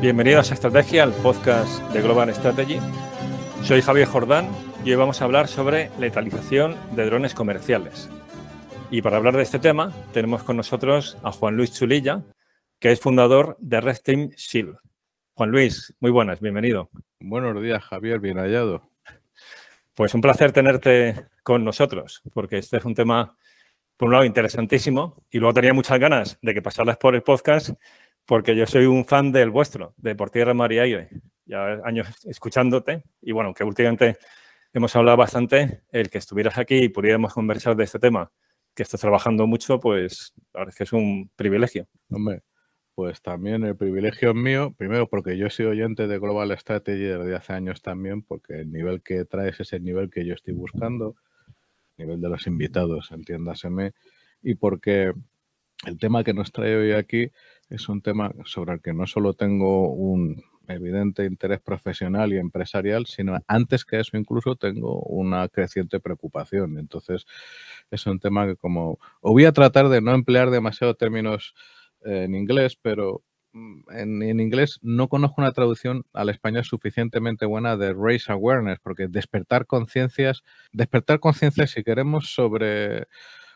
Bienvenidos a Estrategia, al podcast de Global Strategy. Soy Javier Jordán y hoy vamos a hablar sobre letalización de drones comerciales. Y para hablar de este tema, tenemos con nosotros a Juan Luis Chulilla, que es fundador de Red Team Shield. Juan Luis, muy buenas, bienvenido. Buenos días, Javier, bien hallado. Pues un placer tenerte con nosotros, porque este es un tema, por un lado, interesantísimo, y luego tenía muchas ganas de que pasaras por el podcast porque yo soy un fan del vuestro, de Por Tierra, Mar y Aire. Ya años escuchándote y bueno, que últimamente hemos hablado bastante, el que estuvieras aquí y pudiéramos conversar de este tema, que estás trabajando mucho, pues la es que es un privilegio. Hombre, pues también el privilegio es mío, primero porque yo he sido oyente de Global Strategy desde hace años también, porque el nivel que traes es el nivel que yo estoy buscando, el nivel de los invitados, entiéndaseme, y porque el tema que nos trae hoy aquí es un tema sobre el que no solo tengo un evidente interés profesional y empresarial, sino antes que eso incluso tengo una creciente preocupación. Entonces es un tema que como, o voy a tratar de no emplear demasiado términos eh, en inglés, pero mm, en, inglés no conozco una traducción al español suficientemente buena de raise awareness, porque despertar conciencias, despertar conciencias si queremos sobre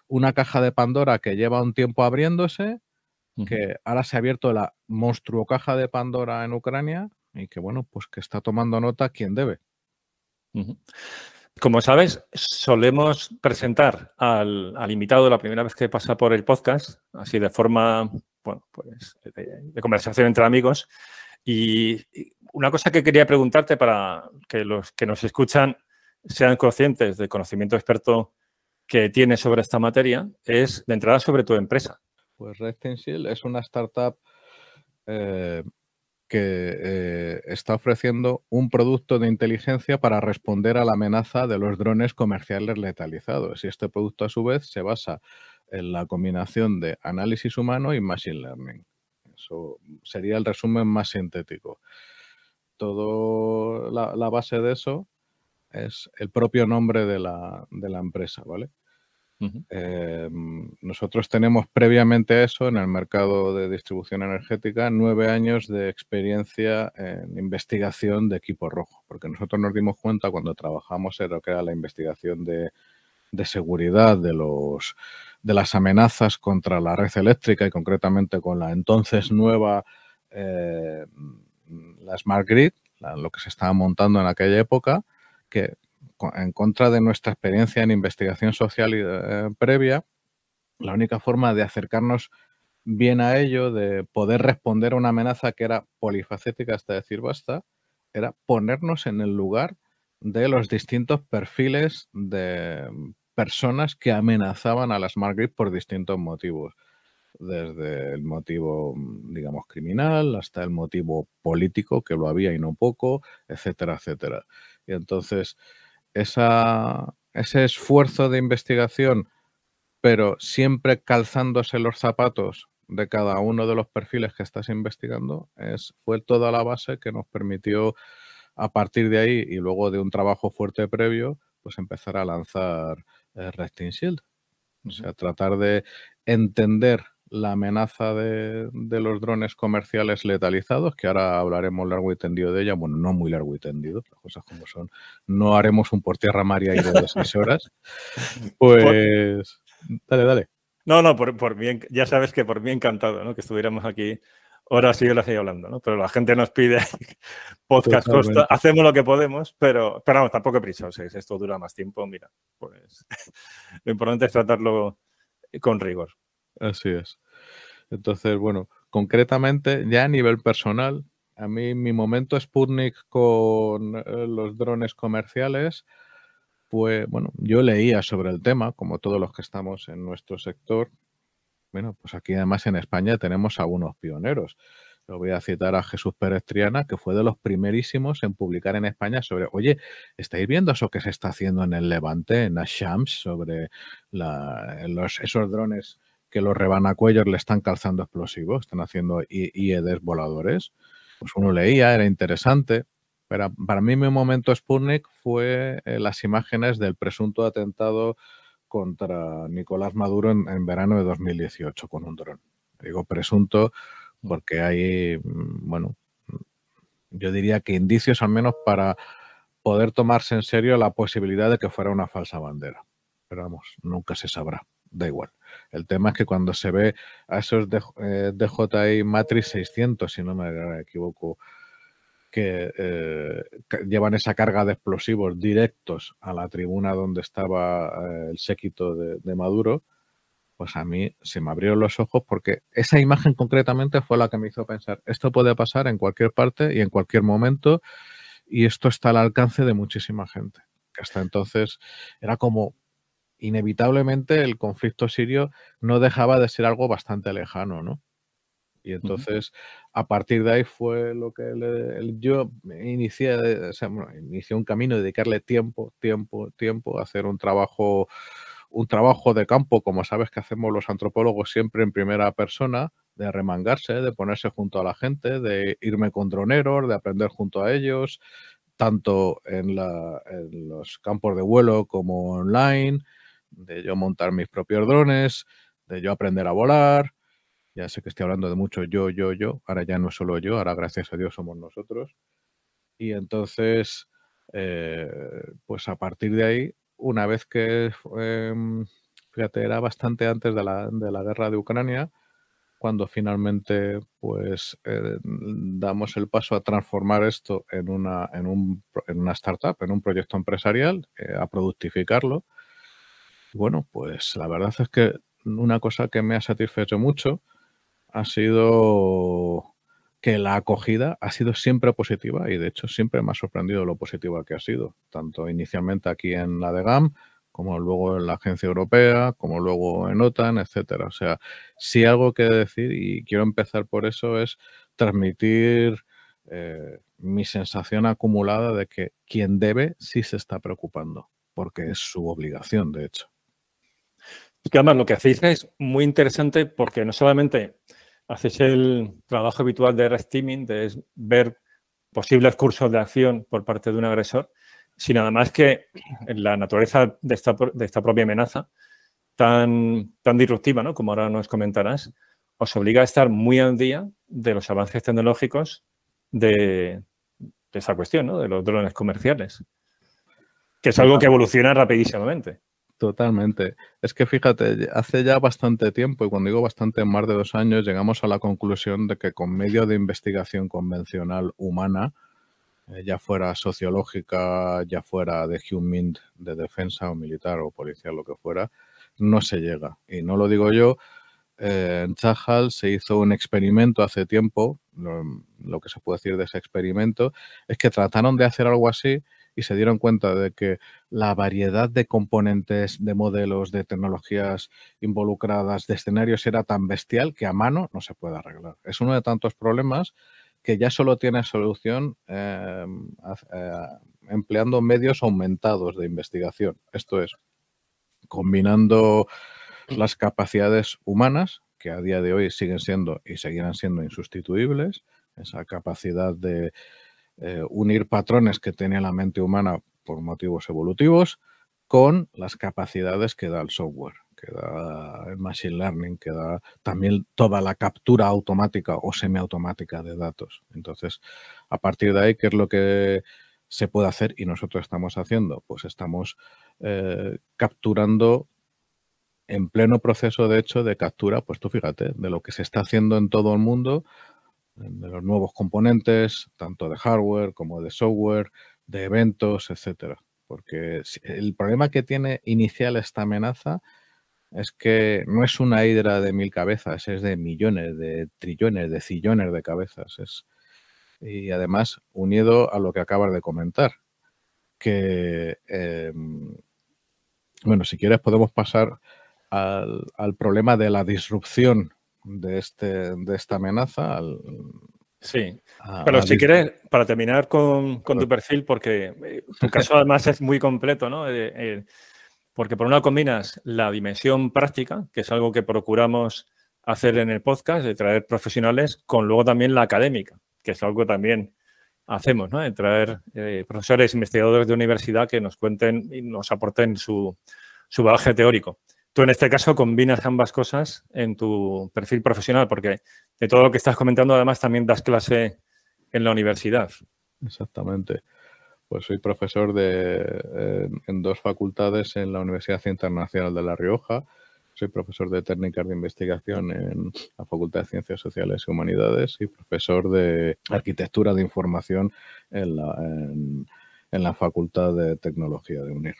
una caja de Pandora que lleva un tiempo abriéndose, que ahora se ha abierto la monstruo caja de Pandora en Ucrania y que bueno, pues que está tomando nota quien debe. Como sabes, solemos presentar al, invitado la primera vez que pasa por el podcast, así de forma, bueno, pues de, conversación entre amigos. Y, una cosa que quería preguntarte para que los que nos escuchan sean conscientes del conocimiento experto que tienes sobre esta materia es de entrada sobre tu empresa. Pues Shield es una startup eh, que eh, está ofreciendo un producto de inteligencia para responder a la amenaza de los drones comerciales letalizados. Y este producto, a su vez, se basa en la combinación de análisis humano y machine learning. Eso sería el resumen más sintético. Todo la, base de eso es el propio nombre de la, de la empresa, ¿vale? Em, nosotros tenemos previamente a eso en el mercado de distribución energética nueve años de experiencia en investigación de equipo rojo, porque nosotros nos dimos cuenta cuando trabajamos en lo que era la investigación de, seguridad de los de las amenazas contra la red eléctrica y concretamente con la entonces nueva eh, la Smart Grid, lo que se estaba montando en aquella época, que en contra de nuestra experiencia en investigación social eh, previa, la única forma de acercarnos bien a ello, de poder responder a una amenaza que era polifacética hasta decir basta, era ponernos en el lugar de los distintos perfiles de personas que amenazaban a las Grid por distintos motivos desde el motivo, digamos, criminal hasta el motivo político, que lo había y no poco, etcétera, etcétera. Y entonces, ese esfuerzo de investigación, pero siempre calzándose los zapatos de cada uno de los perfiles que estás investigando, es, fue toda la base que nos permitió a partir de ahí y luego de un trabajo fuerte previo, pues empezar a lanzar eh, Resting Shield. O sea, tratar de entender la amenaza de, los drones comerciales letalizados, que ahora hablaremos largo y tendido de ella, bueno, no muy largo y tendido, las cosas como son, no haremos un por tierra, maria y de seis horas, pues dale, dale. No, no, por, por ya sabes que por mí encantado, Que estuviéramos aquí horas y horas ahí hablando, ¿no? Pero la gente nos pide podcast, hacemos lo que podemos, pero, pero vamos, tampoco prisa, si esto dura más tiempo, mira, pues lo importante es tratarlo con rigor. Así es. Entonces, bueno, concretamente, ya a nivel personal, a mí mi momento Sputnik con eh, los drones comerciales, pues bueno, yo leía sobre el tema, como todos los que estamos en nuestro sector. Bueno, pues aquí además en España tenemos a unos pioneros. Lo voy a citar a Jesús Pérez Triana, que fue de los primerísimos en publicar en España sobre, oye, ¿estáis viendo eso que se está haciendo en el Levante, en Ashams, sobre los, esos drones que los rebanacuellos le están calzando explosivos, están haciendo IEDs voladores. Pues uno leía, era interesante. Pero para mí mi momento Sputnik fue eh, las imágenes del presunto atentado contra Nicolás Maduro en, en verano de 2018 con un dron. Digo presunto porque hay, mm, bueno, mm, yo diría que indicios al menos para poder tomarse en serio la posibilidad de que fuera una falsa bandera. Pero vamos, nunca se sabrá, da igual. El tema es que cuando se ve a esos DJI eh, Matrix 600, si no me equivoco, que eh, llevan esa carga de explosivos directos a la tribuna donde estaba eh, el séquito de, Maduro, pues a mí se me abrieron los ojos porque esa imagen concretamente fue la que me hizo pensar, esto puede pasar en cualquier parte y en cualquier momento y esto está al alcance de muchísima gente. hasta entonces era como, inevitablemente el conflicto sirio no dejaba de ser algo bastante lejano, ¿no? Y entonces, a partir de ahí fue lo que yo inicié, un camino de dedicarle tiempo, tiempo, tiempo a hacer un trabajo, un trabajo de campo, como sabes que hacemos los antropólogos siempre en primera persona, de remangarse, de ponerse junto a la gente, de irme con droneros, de aprender junto a ellos, tanto en, en los campos de vuelo como online, de yo montar mis propios drones, de yo aprender a volar. Ya sé que estoy hablando de mucho yo, yo, yo. Ahora ya no es solo yo, ahora gracias a Dios somos nosotros. Y entonces, eh, pues a partir de ahí, una vez que, eh, fíjate, era bastante antes de la, de la, guerra de Ucrania, cuando finalmente pues eh, damos el paso a transformar esto en una, en, un, en una startup, en un proyecto empresarial, eh, a productificarlo bueno, pues la verdad es que una cosa que me ha satisfecho mucho ha sido que la acogida ha sido siempre positiva y de hecho siempre me ha sorprendido lo positiva que ha sido, tanto inicialmente aquí en la de como luego en la Agencia Europea, como luego en OTAN, etcétera. O sea, si algo que decir y quiero empezar por eso es transmitir eh, mi sensación acumulada de que quien debe sí se está preocupando, porque es su obligación, de hecho que además lo que hacéis es muy interesante porque no solamente hacéis el trabajo habitual de red de ver posibles cursos de acción por parte de un agresor, sino además que la naturaleza de esta, propia amenaza tan, disruptiva, ¿no? como ahora nos comentarás, os obliga a estar muy al día de los avances tecnológicos de, esta cuestión, de los drones comerciales, que es algo que evoluciona rapidísimamente. Totalmente. Es que fíjate, hace ya bastante tiempo, y cuando digo bastante, más de dos años, llegamos a la conclusión de que con medio de investigación convencional humana, eh, ya fuera sociológica, ya fuera de human de defensa o militar o policial, lo que fuera, no se llega. Y no lo digo yo, eh, en Chajal se hizo un experimento hace tiempo, lo que se puede decir de ese experimento es que trataron de hacer algo así y se dieron cuenta de que la variedad de componentes, de modelos, de tecnologías involucradas, de escenarios era tan bestial que a mano no se puede arreglar. Es uno de tantos problemas que ya solo tiene solución em, eh, empleando medios aumentados de investigación. Esto es, combinando mm. las capacidades humanas, que a día de hoy siguen siendo y seguirán siendo insustituibles, esa capacidad de eh, unir patrones que tenía la mente humana por motivos evolutivos con las capacidades que da el software, que da el machine learning, que da también toda la captura automática o semiautomática de datos. Entonces, a partir de ahí, ¿qué es lo que se puede hacer y nosotros estamos haciendo? Pues estamos eh, capturando en pleno proceso, de hecho, de captura, pues tú fíjate, de lo que se está haciendo en todo el mundo, de los nuevos componentes, tanto de hardware como de software, de eventos, etcétera. Porque el problema que tiene inicial esta amenaza es que no es una hidra de mil cabezas, es de millones, de trillones, de sillones de cabezas. Es, y además, unido a lo que acabas de comentar, que, em, bueno, si quieres podemos pasar al, al problema de la disrupción de, este, esta amenaza. Al, sí, pero si quieres, para terminar con, tu perfil, porque eh, tu caso además es muy completo, ¿no? Eh, eh, porque por una combinas la dimensión práctica, que es algo que procuramos hacer en el podcast, de traer profesionales, con luego también la académica, que es algo que también hacemos, De traer profesores, investigadores de universidad que nos cuenten y nos aporten su, su bagaje teórico. Tú en este caso combinas ambas cosas en tu perfil profesional, porque de todo lo que estás comentando, además también das clase en la universidad. Exactamente. Pues soy profesor de, eh, en dos facultades en la Universidad Internacional de La Rioja. Soy profesor de técnicas de investigación en la Facultad de Ciencias Sociales y Humanidades y profesor de arquitectura de información en la Facultad de Tecnología de UNIR.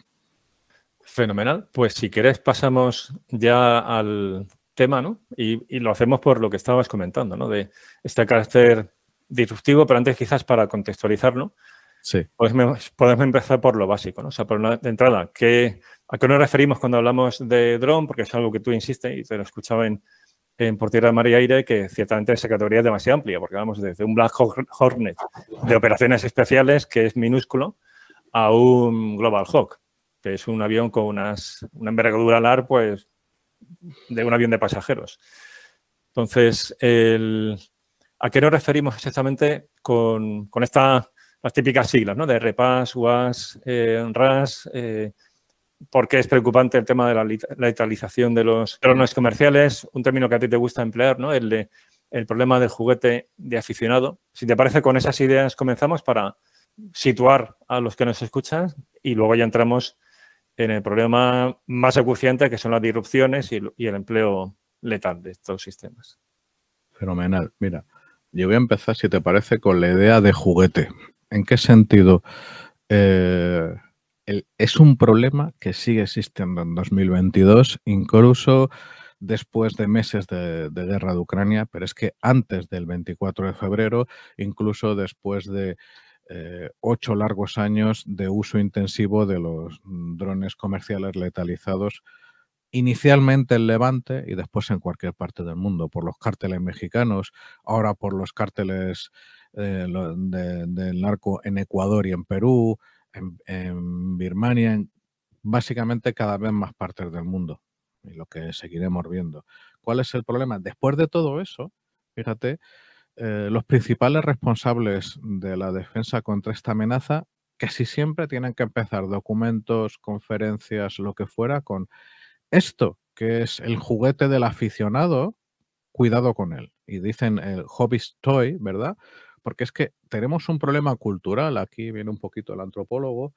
Fenomenal. Pues si querés pasamos ya al tema, ¿no? Y, lo hacemos por lo que estabas comentando, ¿no? De este carácter disruptivo, pero antes quizás para contextualizarlo, podemos, podemos empezar por lo básico, ¿no? sea, por una de entrada, ¿qué, ¿a qué nos referimos cuando hablamos de drone? Porque es algo que tú insistes y te lo escuchaba en, en Por Tierra, Mar Aire, que ciertamente esa categoría es demasiado amplia, porque vamos desde un Black Hornet de operaciones especiales, que es minúsculo, a un Global Hawk, que es un avión con una envergadura alar pues, de un avión de pasajeros. Entonces, ¿a qué nos referimos exactamente con, estas las típicas siglas, ¿no? De REPAS, UAS, eh, RAS, eh, porque es preocupante el tema de la letalización de los drones comerciales, un término que a ti te gusta emplear, ¿no? El, de, el problema del juguete de aficionado. Si te parece, con esas ideas comenzamos para situar a los que nos escuchan y luego ya entramos en el problema más acuciante que son las disrupciones y, el empleo letal de estos sistemas. Fenomenal. Mira, yo voy a empezar, si te parece, con la idea de juguete. ¿En qué sentido? Eh, es un problema que sigue existiendo en 2022, incluso después de meses de, guerra de Ucrania, pero es que antes del 24 de febrero, incluso después de eh, ocho largos años de uso intensivo de los drones comerciales letalizados, inicialmente en Levante y después en cualquier parte del mundo, por los cárteles mexicanos, ahora por los cárteles eh, del narco en Ecuador y en Perú, en, Birmania, básicamente cada vez más partes del mundo y lo que seguiremos viendo. ¿Cuál es el problema? Después de todo eso, fíjate, eh, los principales responsables de la defensa contra esta amenaza casi siempre tienen que empezar documentos, conferencias, lo que fuera, con esto, que es el juguete del aficionado, cuidado con él. Y dicen el hobby's toy, ¿verdad? Porque es que tenemos un problema cultural, aquí viene un poquito el antropólogo,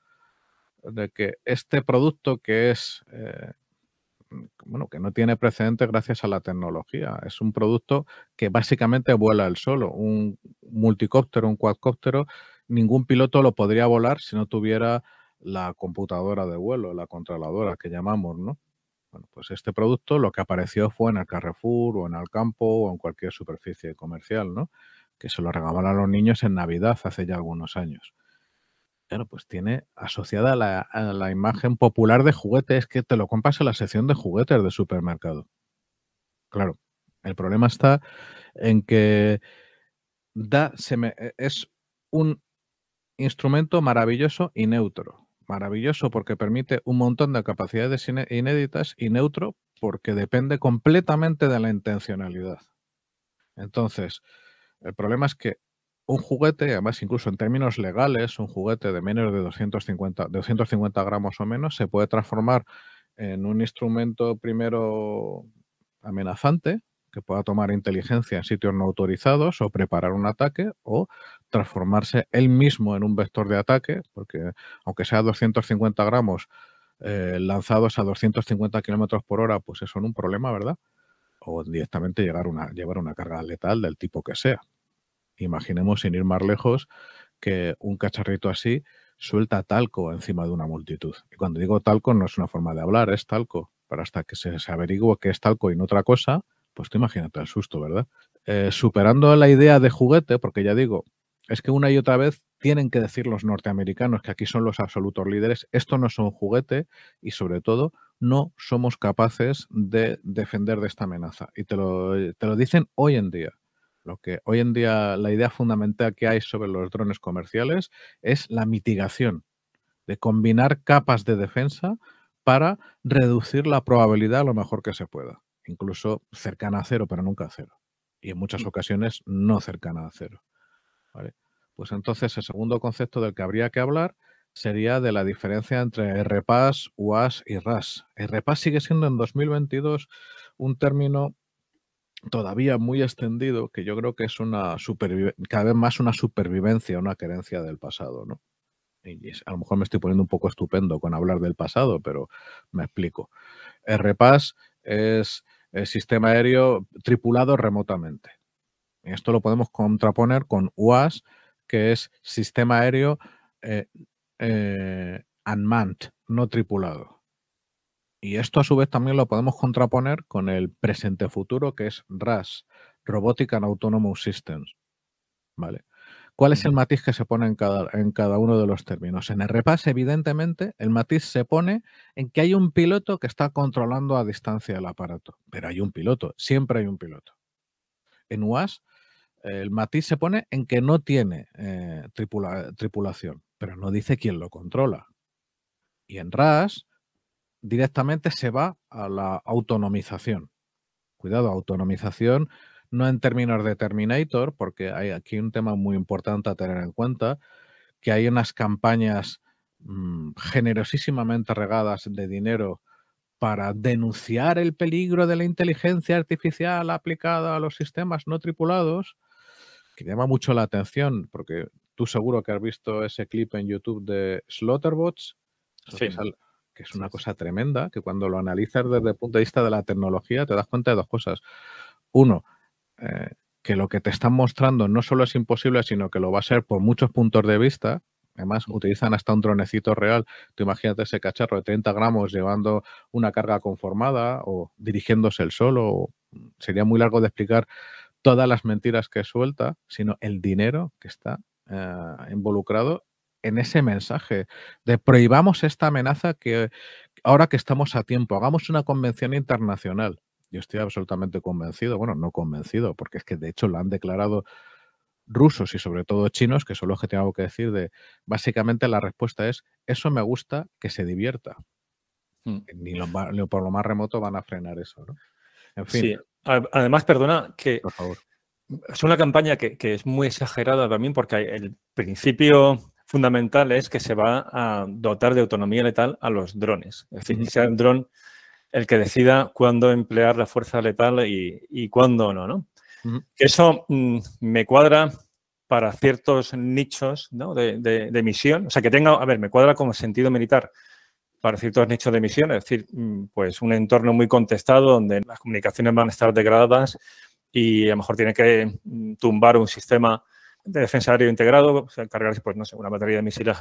de que este producto que es eh, bueno, que no tiene precedente gracias a la tecnología. Es un producto que básicamente vuela el solo. Un multicóptero, un cuadcóptero, ningún piloto lo podría volar si no tuviera la computadora de vuelo, la controladora que llamamos, ¿no? Bueno, pues este producto lo que apareció fue en el Carrefour o en el campo o en cualquier superficie comercial, ¿no? Que se lo regalaban a los niños en Navidad hace ya algunos años. Claro, pues tiene asociada la, a la imagen popular de juguete, es que te lo compras en la sección de juguetes de supermercado. Claro, el problema está en que da, se e, es un instrumento maravilloso y neutro. Maravilloso porque permite un montón de capacidades inéditas y neutro porque depende completamente de la intencionalidad. Entonces, el problema es que un juguete, además incluso en términos legales, un juguete de menos de 250, gramos o menos se puede transformar en un instrumento primero amenazante, que pueda tomar inteligencia en sitios no autorizados o preparar un ataque o transformarse él mismo en un vector de ataque, porque aunque sea 250 gramos eh, lanzados a 250 kilómetros por hora, pues eso es un problema, ¿verdad? O directamente llegar una, llevar una carga letal del tipo que sea. Imaginemos, sin ir más lejos, que un cacharrito así suelta talco encima de una multitud. Y cuando digo talco no es una forma de hablar, es talco. Pero hasta que se, averigua que es talco y no otra cosa, pues te imagínate el susto, ¿verdad? Eh, superando la idea de juguete, porque ya digo, es que una y otra vez tienen que decir los norteamericanos que aquí son los absolutos líderes, esto no es un juguete y sobre todo no somos capaces de defender de esta amenaza. Y te te lo dicen hoy en día. Lo que hoy en día la idea fundamental que hay sobre los drones comerciales es la mitigación, de combinar capas de defensa para reducir la probabilidad lo mejor que se pueda, incluso cercana a cero, pero nunca a cero. Y en muchas mm. ocasiones no cercana a cero. Pues entonces el segundo concepto del que habría que hablar sería de la diferencia entre RPAS, UAS y RAS. RPAS sigue siendo en 2022 un término todavía muy extendido que yo creo que es una cada vez más una supervivencia, una querencia del pasado, ¿no? Y a lo mejor me estoy poniendo un poco estupendo con hablar del pasado, pero me explico. RPAS es el sistema aéreo tripulado remotamente. Esto lo podemos contraponer con UAS, que es sistema aéreo eh, eh, unmanned, no tripulado. Y esto a su vez también lo podemos contraponer con el presente futuro, que es RAS, Robotic and Autonomous Systems. ¿Vale? ¿Cuál es el matiz que se pone en cada, en cada uno de los términos? En el RePAS, evidentemente, el matiz se pone en que hay un piloto que está controlando a distancia el aparato. Pero hay un piloto, siempre hay un piloto. En UAS, el matiz se pone en que no tiene eh, tripulación, pero no dice quién lo controla. Y en RAS, directamente se va a la autonomización. Cuidado, autonomización no en términos de Terminator, porque hay aquí un tema muy importante a tener en cuenta, que hay unas campañas mm, generosísimamente regadas de dinero para denunciar el peligro de la inteligencia artificial aplicada a los sistemas no tripulados, que llama mucho la atención, porque tú seguro que has visto ese clip en YouTube de Slaughterbots, sí que es una cosa tremenda, que cuando lo analizas desde el punto de vista de la tecnología te das cuenta de dos cosas. Uno, eh, que lo que te están mostrando no solo es imposible, sino que lo va a ser por muchos puntos de vista. Además, utilizan hasta un dronecito real. Tú imagínate ese cacharro de 30 gramos llevando una carga conformada o dirigiéndose el solo. Mm, sería muy largo de explicar todas las mentiras que suelta, sino el dinero que está eh, involucrado en ese mensaje de prohibamos esta amenaza que ahora que estamos a tiempo, hagamos una convención internacional. Yo estoy absolutamente convencido, bueno, no convencido, porque es que de hecho lo han declarado rusos y sobre todo chinos, que son los que tengo que decir, de básicamente la respuesta es, eso me gusta, que se divierta. Hmm. Ni, por lo más remoto van a frenar eso. En fin. Sí. Además, perdona que es una campaña que, que, es muy exagerada también porque el principio fundamental es que se va a dotar de autonomía letal a los drones. Es decir, que sea el dron el que decida cuándo emplear la fuerza letal y, cuándo no, ¿no? Eso mm, me cuadra para ciertos nichos de, de, misión. O sea, que tenga, a ver, me cuadra como sentido militar para ciertos nichos de misión, es decir, mm, pues un entorno muy contestado donde las comunicaciones van a estar degradadas y a lo mejor tiene que mm, tumbar un sistema de defensa aérea integrado, cargar pues no sé, una batería de misiles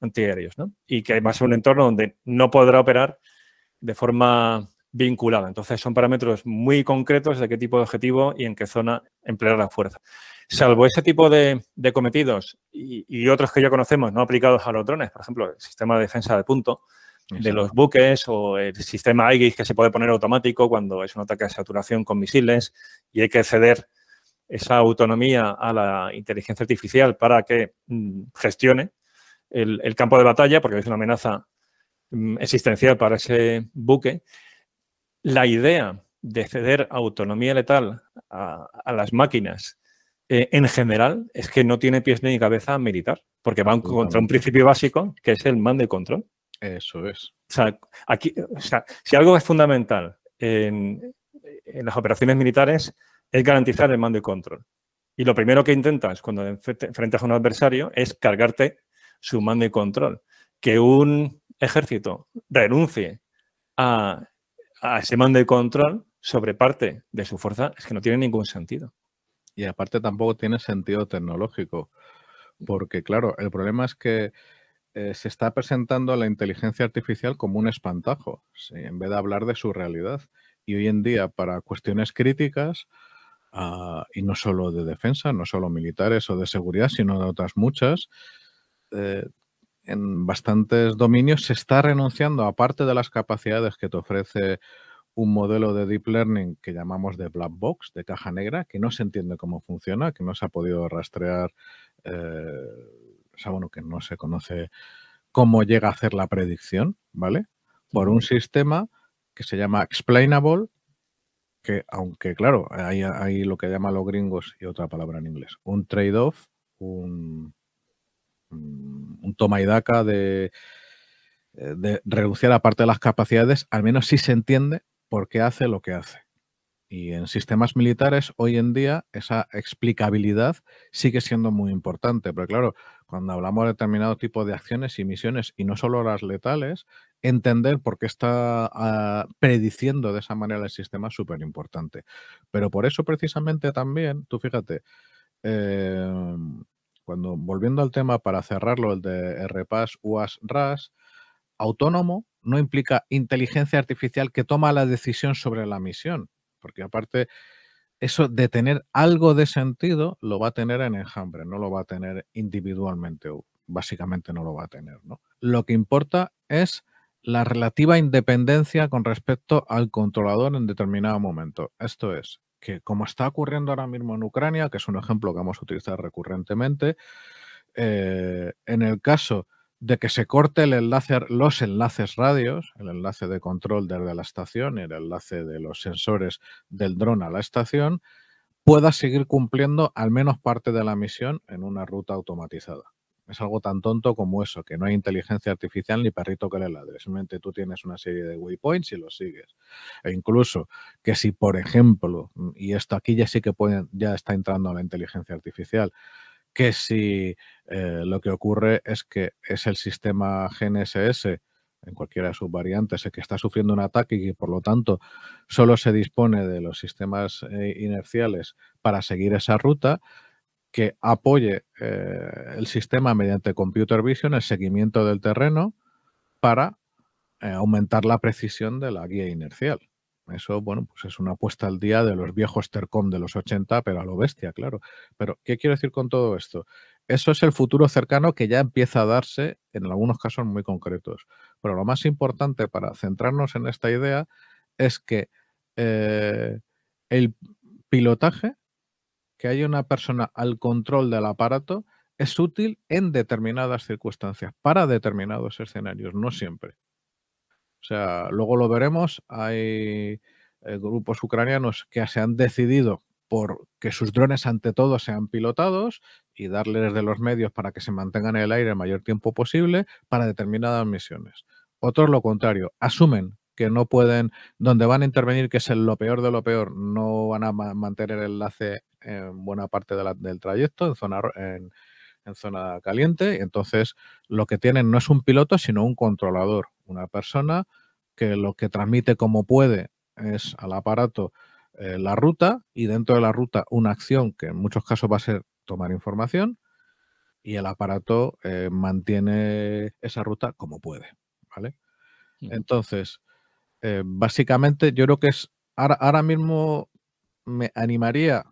antiaéreos, ¿no? Y que además es un entorno donde no podrá operar de forma vinculada. Entonces, son parámetros muy concretos de qué tipo de objetivo y en qué zona emplear la fuerza. Salvo ese tipo de, cometidos y, otros que ya conocemos, no aplicados a los drones, por ejemplo, el sistema de defensa de punto de los buques o el sistema Aegis que se puede poner automático cuando es un ataque de saturación con misiles y hay que ceder esa autonomía a la inteligencia artificial para que mm, gestione el, campo de batalla, porque es una amenaza mm, existencial para ese buque, la idea de ceder autonomía letal a, las máquinas eh, en general es que no tiene pies ni cabeza militar, porque van contra un principio básico que es el mando y control. Eso es. O sea, aquí, o sea, si algo es fundamental en, en las operaciones militares es garantizar el mando y control. Y lo primero que intentas cuando enfrentas a un adversario es cargarte su mando y control. Que un ejército renuncie a, ese mando y control sobre parte de su fuerza es que no tiene ningún sentido. Y aparte tampoco tiene sentido tecnológico, porque claro, el problema es que eh, se está presentando a la inteligencia artificial como un espantajo, en vez de hablar de su realidad. Y hoy en día, para cuestiones críticas, Ah, y no solo de defensa, no solo militares o de seguridad, sino de otras muchas, eh, en bastantes dominios se está renunciando, aparte de las capacidades que te ofrece un modelo de deep learning que llamamos de black box, de caja negra, que no se entiende cómo funciona, que no se ha podido rastrear, eh, bueno, que no se conoce cómo llega a hacer la predicción, ¿vale? Por un sistema que se llama explainable, aunque claro, hay, lo que llaman los gringos y otra palabra en inglés, un trade-off, un, mm, toma y daca de, eh, reducir aparte de las capacidades, al menos si sí se entiende por qué hace lo que hace. Y en sistemas militares hoy en día esa explicabilidad sigue siendo muy importante, pero claro, cuando hablamos de determinado tipo de acciones y misiones, y no solo las letales, entender por qué está ah, prediciendo de esa manera el sistema es súper importante. Pero por eso precisamente también, tú fíjate, em, cuando volviendo al tema para cerrarlo, el de RPAS, UAS, RAS, autónomo no implica inteligencia artificial que toma la decisión sobre la misión, porque aparte eso de tener algo de sentido lo va a tener en enjambre, no lo va a tener individualmente, básicamente no lo va a tener. Lo que importa es la relativa independencia con respecto al controlador en determinado momento. Esto es, que como está ocurriendo ahora mismo en Ucrania, que es un ejemplo que vamos a utilizar recurrentemente, eh, en el caso de que se corte el enlace, los enlaces radios, el enlace de control desde la estación y el enlace de los sensores del dron a la estación, pueda seguir cumpliendo al menos parte de la misión en una ruta automatizada. Es algo tan tonto como eso, que no hay inteligencia artificial ni perrito que le ladre. Simplemente tú tienes una serie de waypoints y los sigues. E incluso que si, por ejemplo, mm, y esto aquí ya sí que pueden, ya está entrando a la inteligencia artificial, que si eh, lo que ocurre es que es el sistema GNSS en cualquiera de sus variantes, el que está sufriendo un ataque y que por lo tanto solo se dispone de los sistemas eh, inerciales para seguir esa ruta, que apoye eh, el sistema mediante computer vision, el seguimiento del terreno, para eh, aumentar la precisión de la guía inercial. Eso, bueno, pues es una apuesta al día de los viejos Tercom de los 80, pero a lo bestia, claro. Pero, ¿qué quiero decir con todo esto? Eso es el futuro cercano que ya empieza a darse en algunos casos muy concretos. Pero lo más importante para centrarnos en esta idea es que eh, el pilotaje que haya una persona al control del aparato es útil en determinadas circunstancias, para determinados escenarios, no siempre. O sea, luego lo veremos, hay eh, grupos ucranianos que se han decidido por que sus drones ante todo sean pilotados y darles de los medios para que se mantengan en el aire el mayor tiempo posible para determinadas misiones. Otros lo contrario, asumen que no pueden, donde van a intervenir, que es lo peor de lo peor, no van a mantener el enlace en buena parte del trayecto, en zona, en, zona caliente. Entonces, lo que tienen no es un piloto, sino un controlador, una persona que lo que transmite como puede es al aparato eh, la ruta y dentro de la ruta una acción que en muchos casos va a ser tomar información y el aparato eh, mantiene esa ruta como puede. ¿vale? Mm. Entonces, eh, básicamente yo creo que es, ahora, mismo me animaría,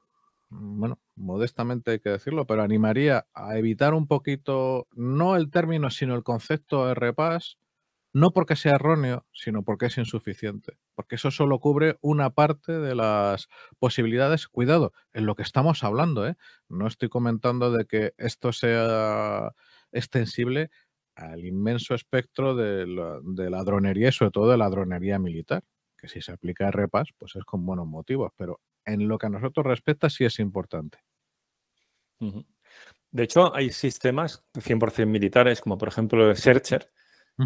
bueno, modestamente hay que decirlo, pero animaría a evitar un poquito, no el término, sino el concepto de repas, no porque sea erróneo, sino porque es insuficiente, porque eso solo cubre una parte de las posibilidades. Cuidado, en lo que estamos hablando, ¿eh? no estoy comentando de que esto sea extensible al inmenso espectro de, la, de ladronería y sobre todo de ladronería militar, que si se aplica a repas, pues es con buenos motivos, pero en lo que a nosotros respecta sí es importante. De hecho, hay sistemas 100% militares, como por ejemplo el Searcher,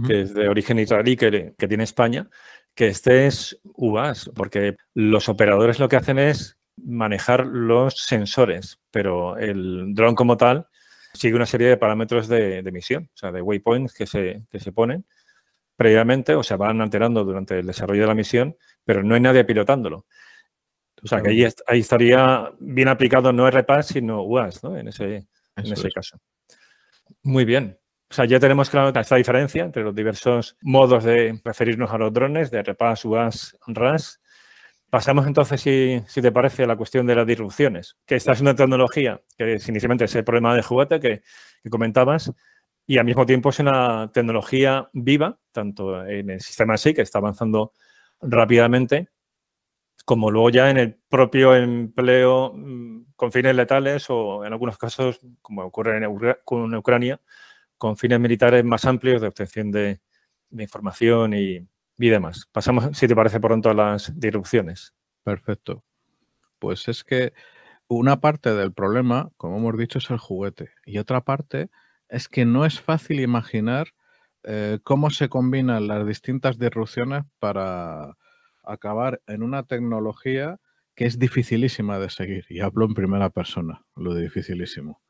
que es de origen israelí, que, que tiene España, que este es UAS, porque los operadores lo que hacen es manejar los sensores, pero el dron como tal sigue una serie de parámetros de, misión, o sea, de waypoints que se, que se ponen previamente, o se van alterando durante el desarrollo de la misión, pero no hay nadie pilotándolo. O sea, que ahí, ahí estaría bien aplicado no RPAS, sino UAS, ¿no? En ese, en ese caso. Muy bien. O sea, ya tenemos claro esta diferencia entre los diversos modos de referirnos a los drones, de RPAS, UAS, RAS, Pasamos entonces, si, te parece, a la cuestión de las disrupciones, que esta es una tecnología que es, inicialmente es el problema de juguete que, comentabas y al mismo tiempo es una tecnología viva, tanto en el sistema sí que está avanzando rápidamente, como luego ya en el propio empleo mm, con fines letales o en algunos casos, como ocurre en, con Ucrania, con fines militares más amplios de obtención de información y, y demás. Pasamos, si te parece pronto, a las disrupciones. Perfecto. Pues es que una parte del problema, como hemos dicho, es el juguete. Y otra parte es que no es fácil imaginar eh, cómo se combinan las distintas disrupciones para acabar en una tecnología que es dificilísima de seguir. Y hablo en primera persona, lo de dificilísimo.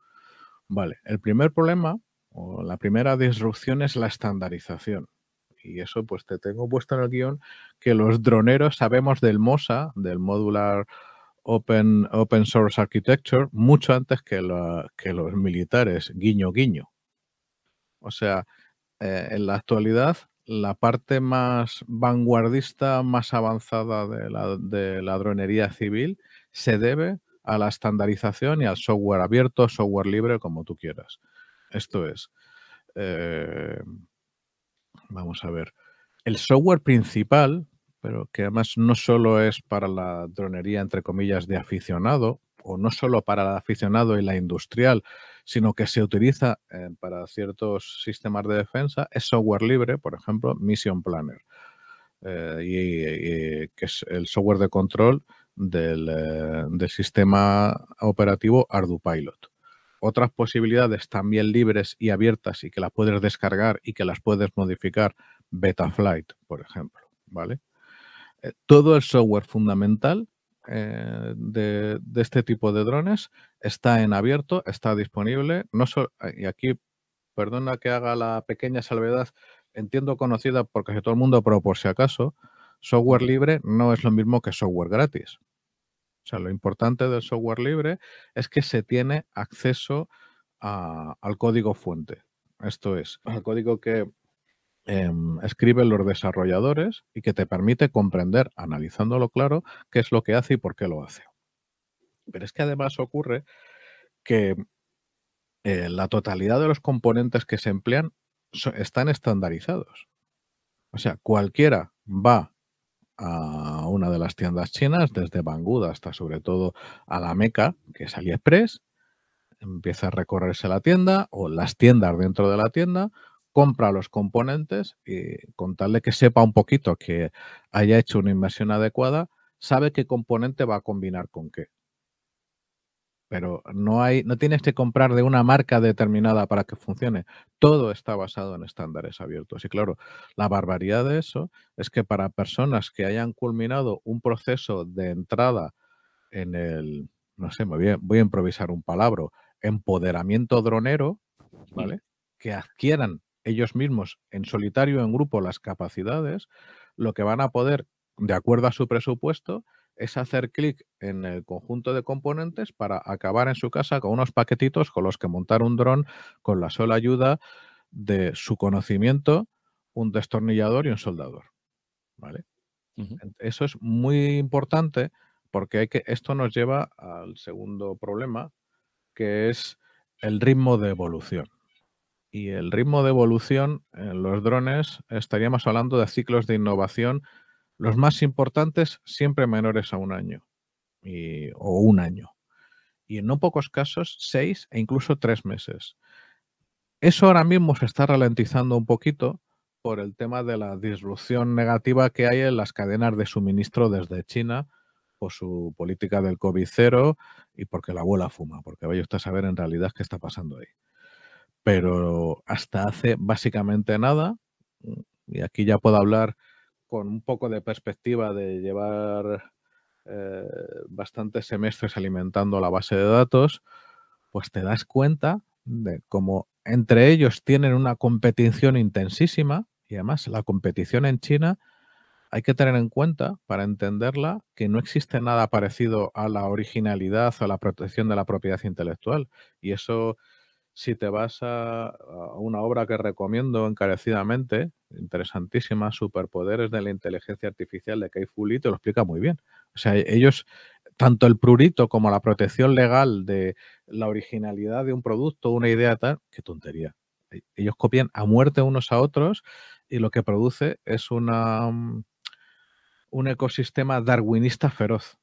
Vale, el primer problema o la primera disrupción es la estandarización y eso pues te tengo puesto en el guión que los droneros sabemos del MOSA, del Modular Open, Open Source Architecture, mucho antes que, los militares, guiño, guiño. O sea, eh, en la actualidad la parte más vanguardista, más avanzada de la, dronería civil se debe a la estandarización y al software abierto, software libre, como tú quieras. Esto es, eh, Vamos a ver. El software principal, pero que además no solo es para la dronería, entre comillas, de aficionado, o no solo para el aficionado y la industrial, sino que se utiliza eh, para ciertos sistemas de defensa, es software libre, por ejemplo, Mission Planner, eh, y, que es el software de control del, eh, sistema operativo ArduPilot otras posibilidades también libres y abiertas y que las puedes descargar y que las puedes modificar, Betaflight, por ejemplo, ¿vale? Eh, todo el software fundamental eh, de, este tipo de drones está en abierto, está disponible, no y aquí, perdona que haga la pequeña salvedad, entiendo conocida por casi todo el mundo, pero por si acaso, software libre no es lo mismo que software gratis. O sea, lo importante del software libre es que se tiene acceso al código fuente. Esto es, al código que em, escriben los desarrolladores y que te permite comprender, analizándolo claro, qué es lo que hace y por qué lo hace. Pero es que además ocurre que eh, la totalidad de los componentes que se emplean están estandarizados. O sea, cualquiera va a una de las tiendas chinas, desde Banguda hasta sobre todo a la Meca, que es AliExpress, empieza a recorrerse la tienda o las tiendas dentro de la tienda, compra los componentes y con tal de que sepa un poquito que haya hecho una inversión adecuada, sabe qué componente va a combinar con qué pero no, hay, no tienes que comprar de una marca determinada para que funcione. Todo está basado en estándares abiertos. Y claro, la barbaridad de eso es que para personas que hayan culminado un proceso de entrada en el, no sé, voy a, voy a improvisar un palabra, empoderamiento dronero, mm. ¿vale? Que adquieran ellos mismos en solitario, en grupo, las capacidades, lo que van a poder, de acuerdo a su presupuesto, es hacer clic en el conjunto de componentes para acabar en su casa con unos paquetitos con los que montar un dron con la sola ayuda de su conocimiento, un destornillador y un soldador. ¿Vale? Eso es muy importante porque esto nos lleva al segundo problema, que es el ritmo de evolución. Y el ritmo de evolución en los drones estaríamos hablando de ciclos de innovación los más importantes siempre menores a un año y, o un año. Y en no pocos casos, seis e incluso tres meses. Eso ahora mismo se está ralentizando un poquito por el tema de la disrupción negativa que hay en las cadenas de suministro desde China por su política del COVID cero y porque la abuela fuma, porque vaya usted a saber en realidad qué está pasando ahí. Pero hasta hace básicamente nada, y aquí ya puedo hablar con un poco de perspectiva de llevar eh, bastantes semestres alimentando la base de datos, pues te das cuenta de cómo entre ellos tienen una competición intensísima y además la competición en China hay que tener en cuenta para entenderla que no existe nada parecido a la originalidad o a la protección de la propiedad intelectual. Y eso, si te vas a una obra que recomiendo encarecidamente, Interesantísimas, Superpoderes de la Inteligencia Artificial de Kai-Fu te lo explica muy bien. O sea, ellos, tanto el prurito como la protección legal de la originalidad de un producto, una idea tal, qué tontería. E-, ellos copian a muerte unos a otros y lo que produce es una, mm, un ecosistema darwinista feroz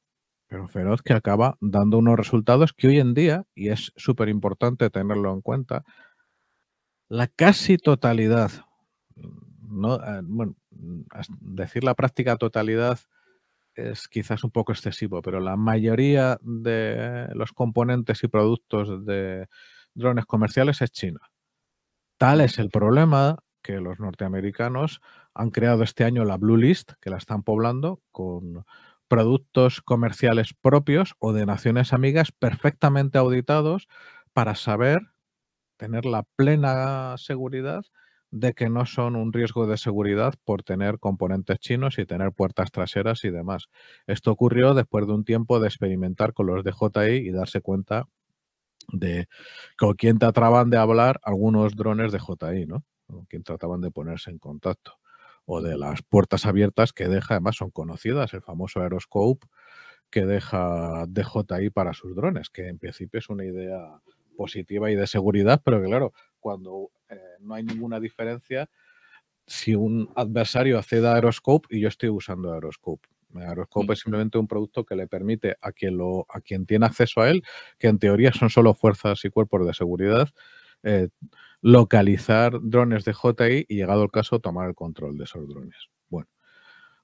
pero feroz que acaba dando unos resultados que hoy en día, y es súper importante tenerlo en cuenta, la casi totalidad Ah, bueno, decir la práctica totalidad es quizás un poco excesivo, pero la mayoría de los componentes y productos de drones comerciales es China. Tal es el problema que los norteamericanos han creado este año la Blue List, que la están poblando con productos comerciales propios o de naciones amigas perfectamente auditados para saber, tener la plena seguridad de que no son un riesgo de seguridad por tener componentes chinos y tener puertas traseras y demás. Esto ocurrió después de un tiempo de experimentar con los de DJI y darse cuenta de con te trataban de hablar algunos drones de JI, ¿no? Con quién trataban de ponerse en contacto. O de las puertas abiertas que deja, además son conocidas, el famoso Aeroscope que deja DJI para sus drones, que en principio es una idea positiva y de seguridad, pero que claro, cuando eh, no hay ninguna diferencia si un adversario accede a Aeroscope y yo estoy usando Aeroscope. Aeroscope es simplemente un producto que le permite a quien, lo, a quien tiene acceso a él, que en teoría son solo fuerzas y cuerpos de seguridad, eh, localizar drones de JI y llegado el caso tomar el control de esos drones. Bueno,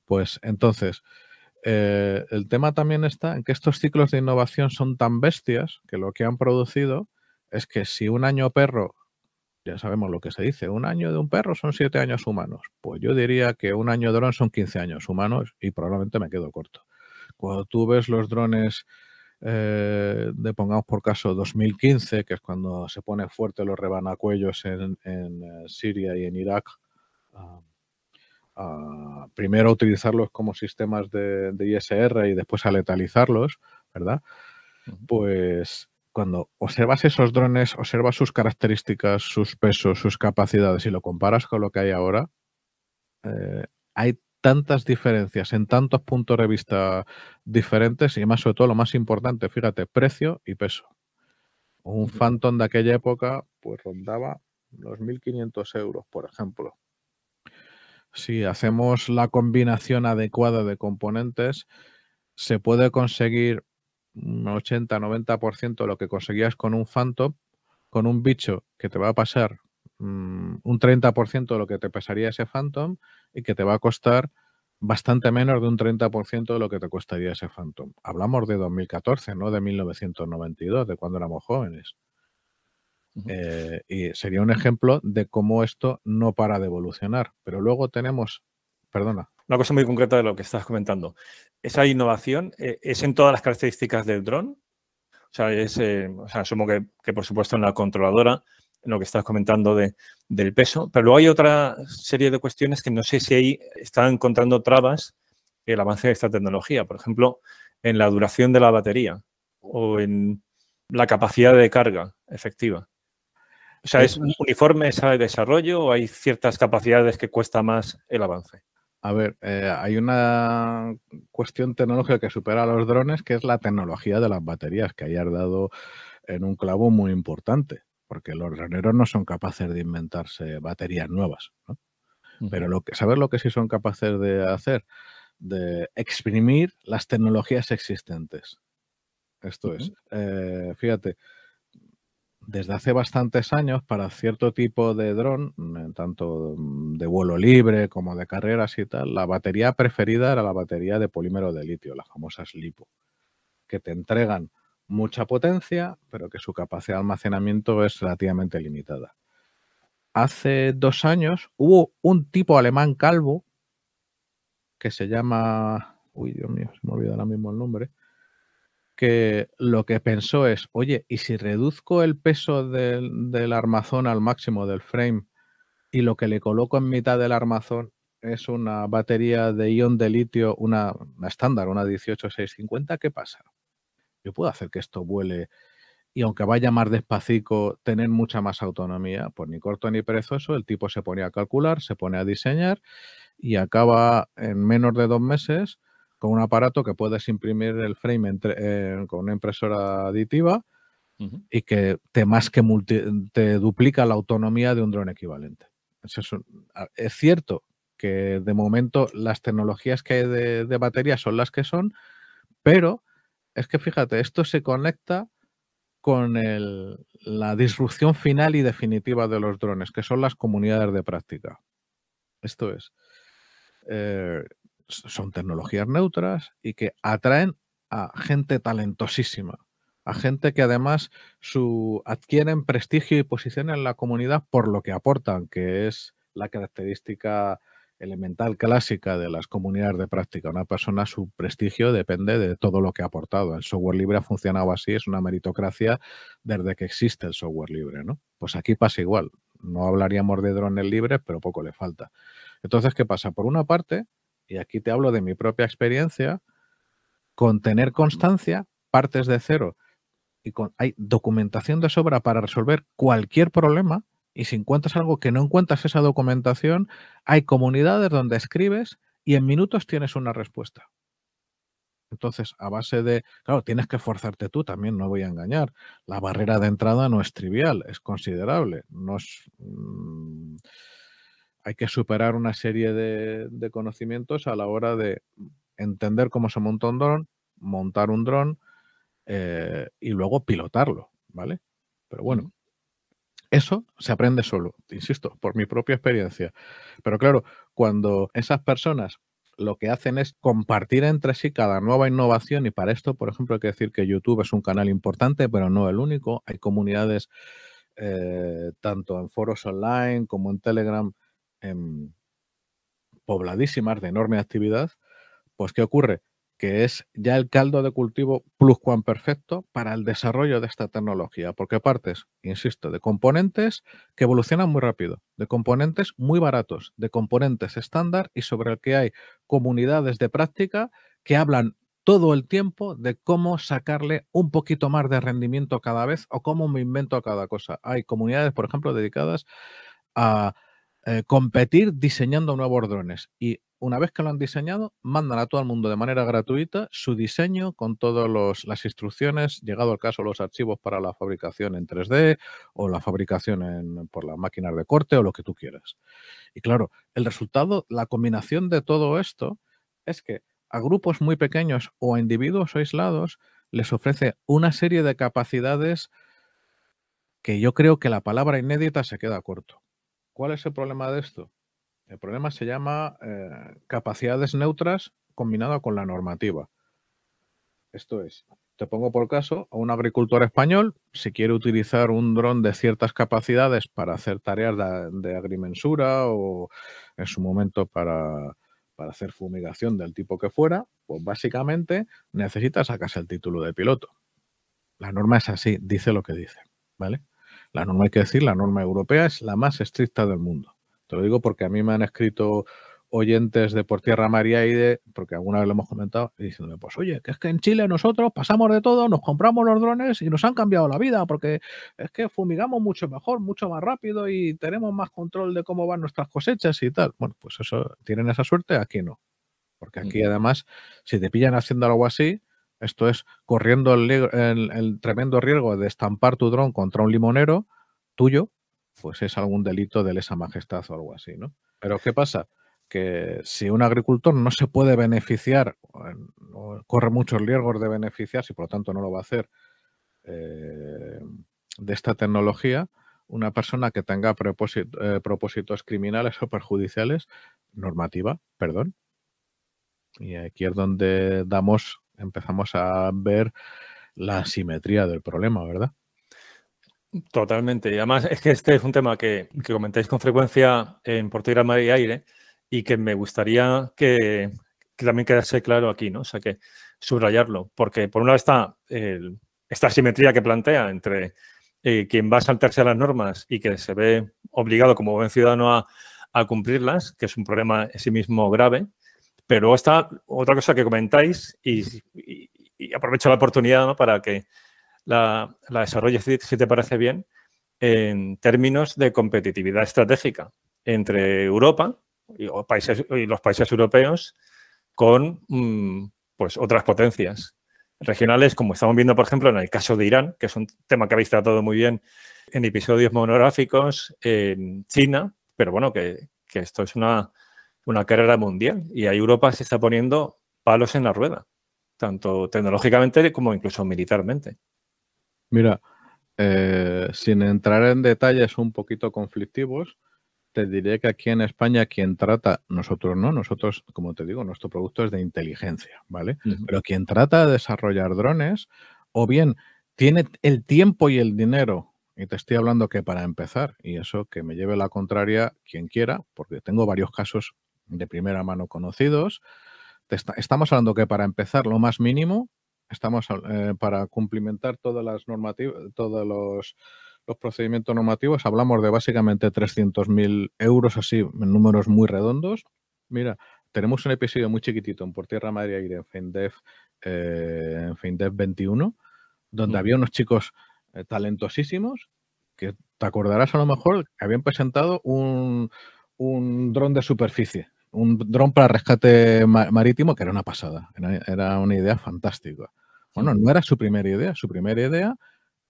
pues entonces, eh, el tema también está en que estos ciclos de innovación son tan bestias que lo que han producido es que si un año perro ya sabemos lo que se dice, un año de un perro son siete años humanos. Pues yo diría que un año de dron son 15 años humanos y probablemente me quedo corto. Cuando tú ves los drones eh, de, pongamos por caso, 2015, que es cuando se pone fuerte los rebanacuellos en, eh, Siria y en Irak, ah, ah, primero utilizarlos como sistemas de, de, ISR y después a letalizarlos, ¿verdad? Pues cuando observas esos drones, observas sus características, sus pesos, sus capacidades y lo comparas con lo que hay ahora, eh, hay tantas diferencias en tantos puntos de vista diferentes y más sobre todo lo más importante, fíjate, precio y peso. Un Phantom de aquella época pues rondaba los 1.500 euros, por ejemplo. Si hacemos la combinación adecuada de componentes, se puede conseguir 80-90% de lo que conseguías con un Phantom, con un bicho que te va a pasar mm, un 30% de lo que te pesaría ese Phantom y que te va a costar bastante menos de un 30% de lo que te costaría ese Phantom. Hablamos de 2014, no de 1992, de cuando éramos jóvenes. Eh, y sería un ejemplo de cómo esto no para de evolucionar. Pero luego tenemos perdona. Una cosa muy concreta de lo que estás comentando. Esa innovación eh, es en todas las características del dron. O sea, es, eh, asumo que, por supuesto en la controladora, en lo que estás comentando de, del peso, pero luego hay otra serie de cuestiones que no sé si ahí están encontrando trabas el avance de esta tecnología. Por ejemplo, en la duración de la batería o en la capacidad de carga efectiva. O sea, ¿es uniforme ese desarrollo o hay ciertas capacidades que cuesta más el avance? A ver, eh, hay una cuestión tecnológica que supera a los drones, que es la tecnología de las baterías, que hayas dado en un clavo muy importante, porque los droneros no son capaces de inventarse baterías nuevas. ¿no? Pero lo que, saber lo que sí son capaces de hacer, de exprimir las tecnologías existentes. Esto es, eh, fíjate, desde hace bastantes años para cierto tipo de dron, tanto de vuelo libre como de carreras y tal, la batería preferida era la batería de polímero de litio, las famosas LiPo, que te entregan mucha potencia, pero que su capacidad de almacenamiento es relativamente limitada. Hace dos años hubo un tipo alemán calvo que se llama, uy Dios mío, se me olvida ahora mismo el nombre, que lo que pensó es, oye, ¿y si reduzco el peso del, del, armazón al máximo del frame y lo que le coloco en mitad del armazón es una batería de ion de litio, una, una estándar, una 18650, ¿qué pasa? Yo puedo hacer que esto vuele y aunque vaya más despacito, tener mucha más autonomía, pues ni corto ni perezoso, el tipo se pone a calcular, se pone a diseñar y acaba en menos de dos meses con un aparato que puedes imprimir el frame eh, con una impresora aditiva y que te más que te duplica la autonomía de un dron equivalente. es, cierto que de momento las tecnologías que hay de, batería son las que son, pero es que fíjate, esto se conecta con la disrupción final y definitiva de los drones, que son las comunidades de práctica. Esto es. Eh, son tecnologías neutras y que atraen a gente talentosísima, a gente que además su, adquieren prestigio y posición en la comunidad por lo que aportan, que es la característica elemental clásica de las comunidades de práctica. Una persona, su prestigio depende de todo lo que ha aportado. El software libre ha funcionado así, es una meritocracia desde que existe el software libre. ¿no? Pues aquí pasa igual. No hablaríamos de drones libres, pero poco le falta. Entonces, ¿qué pasa? Por una parte, y aquí te hablo de mi propia experiencia, con tener constancia, partes de cero y con, hay documentación de sobra para resolver cualquier problema y si encuentras algo que no encuentras esa documentación, hay comunidades donde escribes y en minutos tienes una respuesta. Entonces, a base de, claro, tienes que forzarte tú también, no voy a engañar. La barrera de entrada no es trivial, es considerable, no es... Mm, hay que superar una serie de, conocimientos a la hora de entender cómo se monta un dron, montar un dron eh, y luego pilotarlo, ¿vale? Pero bueno, eso se aprende solo, insisto, por mi propia experiencia. Pero claro, cuando esas personas lo que hacen es compartir entre sí cada nueva innovación y para esto, por ejemplo, hay que decir que YouTube es un canal importante, pero no el único. Hay comunidades eh, tanto en foros online como en Telegram Em, pobladísimas, de enorme actividad, pues ¿qué ocurre? Que es ya el caldo de cultivo perfecto para el desarrollo de esta tecnología, porque partes, insisto, de componentes que evolucionan muy rápido, de componentes muy baratos, de componentes estándar y sobre el que hay comunidades de práctica que hablan todo el tiempo de cómo sacarle un poquito más de rendimiento cada vez o cómo me invento cada cosa. Hay comunidades, por ejemplo, dedicadas a eh, competir diseñando nuevos drones. Y una vez que lo han diseñado, mandan a todo el mundo de manera gratuita su diseño con todas las instrucciones, llegado el caso los archivos para la fabricación en 3D o la fabricación en, por las máquinas de corte o lo que tú quieras. Y claro, el resultado, la combinación de todo esto es que a grupos muy pequeños o a individuos aislados les ofrece una serie de capacidades que yo creo que la palabra inédita se queda corto. ¿Cuál es el problema de esto? El problema se llama eh, capacidades neutras combinado con la normativa. Esto es, te pongo por caso, a un agricultor español, si quiere utilizar un dron de ciertas capacidades para hacer tareas de, agrimensura o en su momento para, para, hacer fumigación del tipo que fuera, pues básicamente necesita sacarse el título de piloto. La norma es así, dice lo que dice, ¿vale? La norma, hay que decir, la norma europea es la más estricta del mundo. Te lo digo porque a mí me han escrito oyentes de Por Tierra María y de, porque alguna vez lo hemos comentado, y diciéndome, pues oye, que es que en Chile nosotros pasamos de todo, nos compramos los drones y nos han cambiado la vida, porque es que fumigamos mucho mejor, mucho más rápido y tenemos más control de cómo van nuestras cosechas y tal. Bueno, pues eso, tienen esa suerte, aquí no. Porque aquí además, si te pillan haciendo algo así, esto es corriendo el, tremendo riesgo de estampar tu dron contra un limonero tuyo, pues es algún delito de lesa majestad o algo así, ¿no? Pero ¿qué pasa? que si un agricultor no se puede beneficiar, corre muchos riesgos de beneficiarse y por lo tanto no lo va a hacer eh, de esta tecnología, una persona que tenga eh, propósitos criminales o perjudiciales, normativa, perdón. Y aquí es donde damos empezamos a ver la simetría del problema, ¿verdad? Totalmente. Y además es que este es un tema que, comentáis con frecuencia en Portugal, Mar y Aire y que me gustaría que, también quedase claro aquí, ¿no? O sea, que subrayarlo, porque por una lado está esta simetría que plantea entre eh, quien va a saltarse a las normas y que se ve obligado como buen ciudadano a, a cumplirlas, que es un problema en sí mismo grave, pero luego está otra cosa que comentáis y, aprovecho la oportunidad para que la, desarrolles, si te parece bien, en términos de competitividad estratégica entre Europa y, los países europeos con mm, pues, otras potencias regionales, como estamos viendo, por ejemplo, en el caso de Irán, que es un tema que habéis tratado muy bien en episodios monográficos, en China, pero bueno, que esto es una una carrera mundial y ahí Europa se está poniendo palos en la rueda, tanto tecnológicamente como incluso militarmente. Mira, eh, sin entrar en detalles un poquito conflictivos, te diré que aquí en España quien trata, nosotros no, nosotros, como te digo, nuestro producto es de inteligencia, ¿vale? Pero quien trata de desarrollar drones, o bien tiene el tiempo y el dinero, y te estoy hablando que para empezar, y eso que me lleve la contraria quien quiera, porque tengo varios casos de primera mano conocidos. estamos hablando que para empezar lo más mínimo, estamos eh, para cumplimentar todas las normativas, todos los, procedimientos normativos, hablamos de básicamente 300.000 euros, así en números muy redondos. Mira, tenemos un episodio muy chiquitito en Por Tierra, Madre Aire, en FinDev, eh, en 21, donde había unos chicos eh, talentosísimos que te acordarás a lo mejor que habían presentado un, un dron de superficie un dron para rescate marítimo que era una pasada, era, una idea fantástica. Bueno, no era su primera idea, su primera idea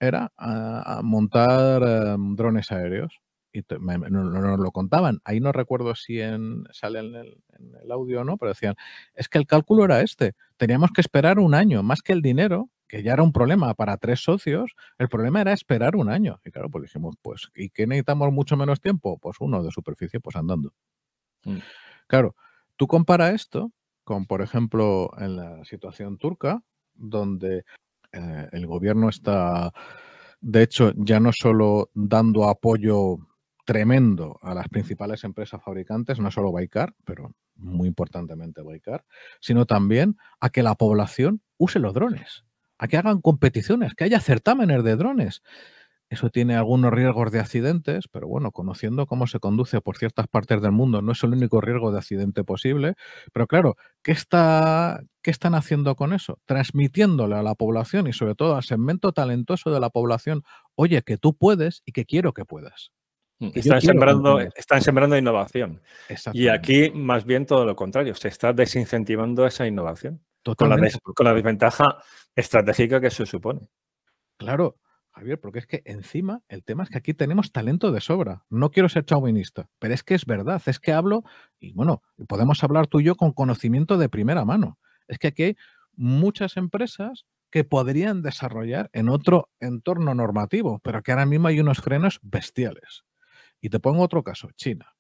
era ah, ah, montar em, drones aéreos y nos no, lo contaban. Ahí no recuerdo si sale en el, audio o no, pero decían, es que el cálculo era este, teníamos que esperar un año, más que el dinero, que ya era un problema para tres socios, el problema era esperar un año. Y claro, pues dijimos, pues, ¿y qué necesitamos mucho menos tiempo? Pues uno de superficie, pues andando. Mm. Claro, tú compara esto con, por ejemplo, en la situación turca, donde eh, el gobierno está, de hecho, ya no solo dando apoyo tremendo a las principales empresas fabricantes, no solo Baikar, pero muy importantemente Baikar, sino también a que la población use los drones, a que hagan competiciones, que haya certámenes de drones. Eso tiene algunos riesgos de accidentes, pero bueno, conociendo cómo se conduce por ciertas partes del mundo, no es el único riesgo de accidente posible. Pero claro, ¿qué, está, están haciendo con eso? Transmitiéndole a la población y sobre todo al segmento talentoso de la población, oye, que tú puedes y que quiero que puedas. Mm, están sembrando, están sembrando innovación. Y aquí, más bien todo lo contrario, se está desincentivando esa innovación. Con la, con la desventaja estratégica que se supone. Claro, Javier, porque es que encima el tema es que aquí tenemos talento de sobra. No quiero ser chauvinista, pero es que es verdad, es que hablo y bueno, podemos hablar tú y yo con conocimiento de primera mano. Es que aquí hay muchas empresas que podrían desarrollar en otro entorno normativo, pero que ahora mismo hay unos frenos bestiales. Y te pongo otro caso, China.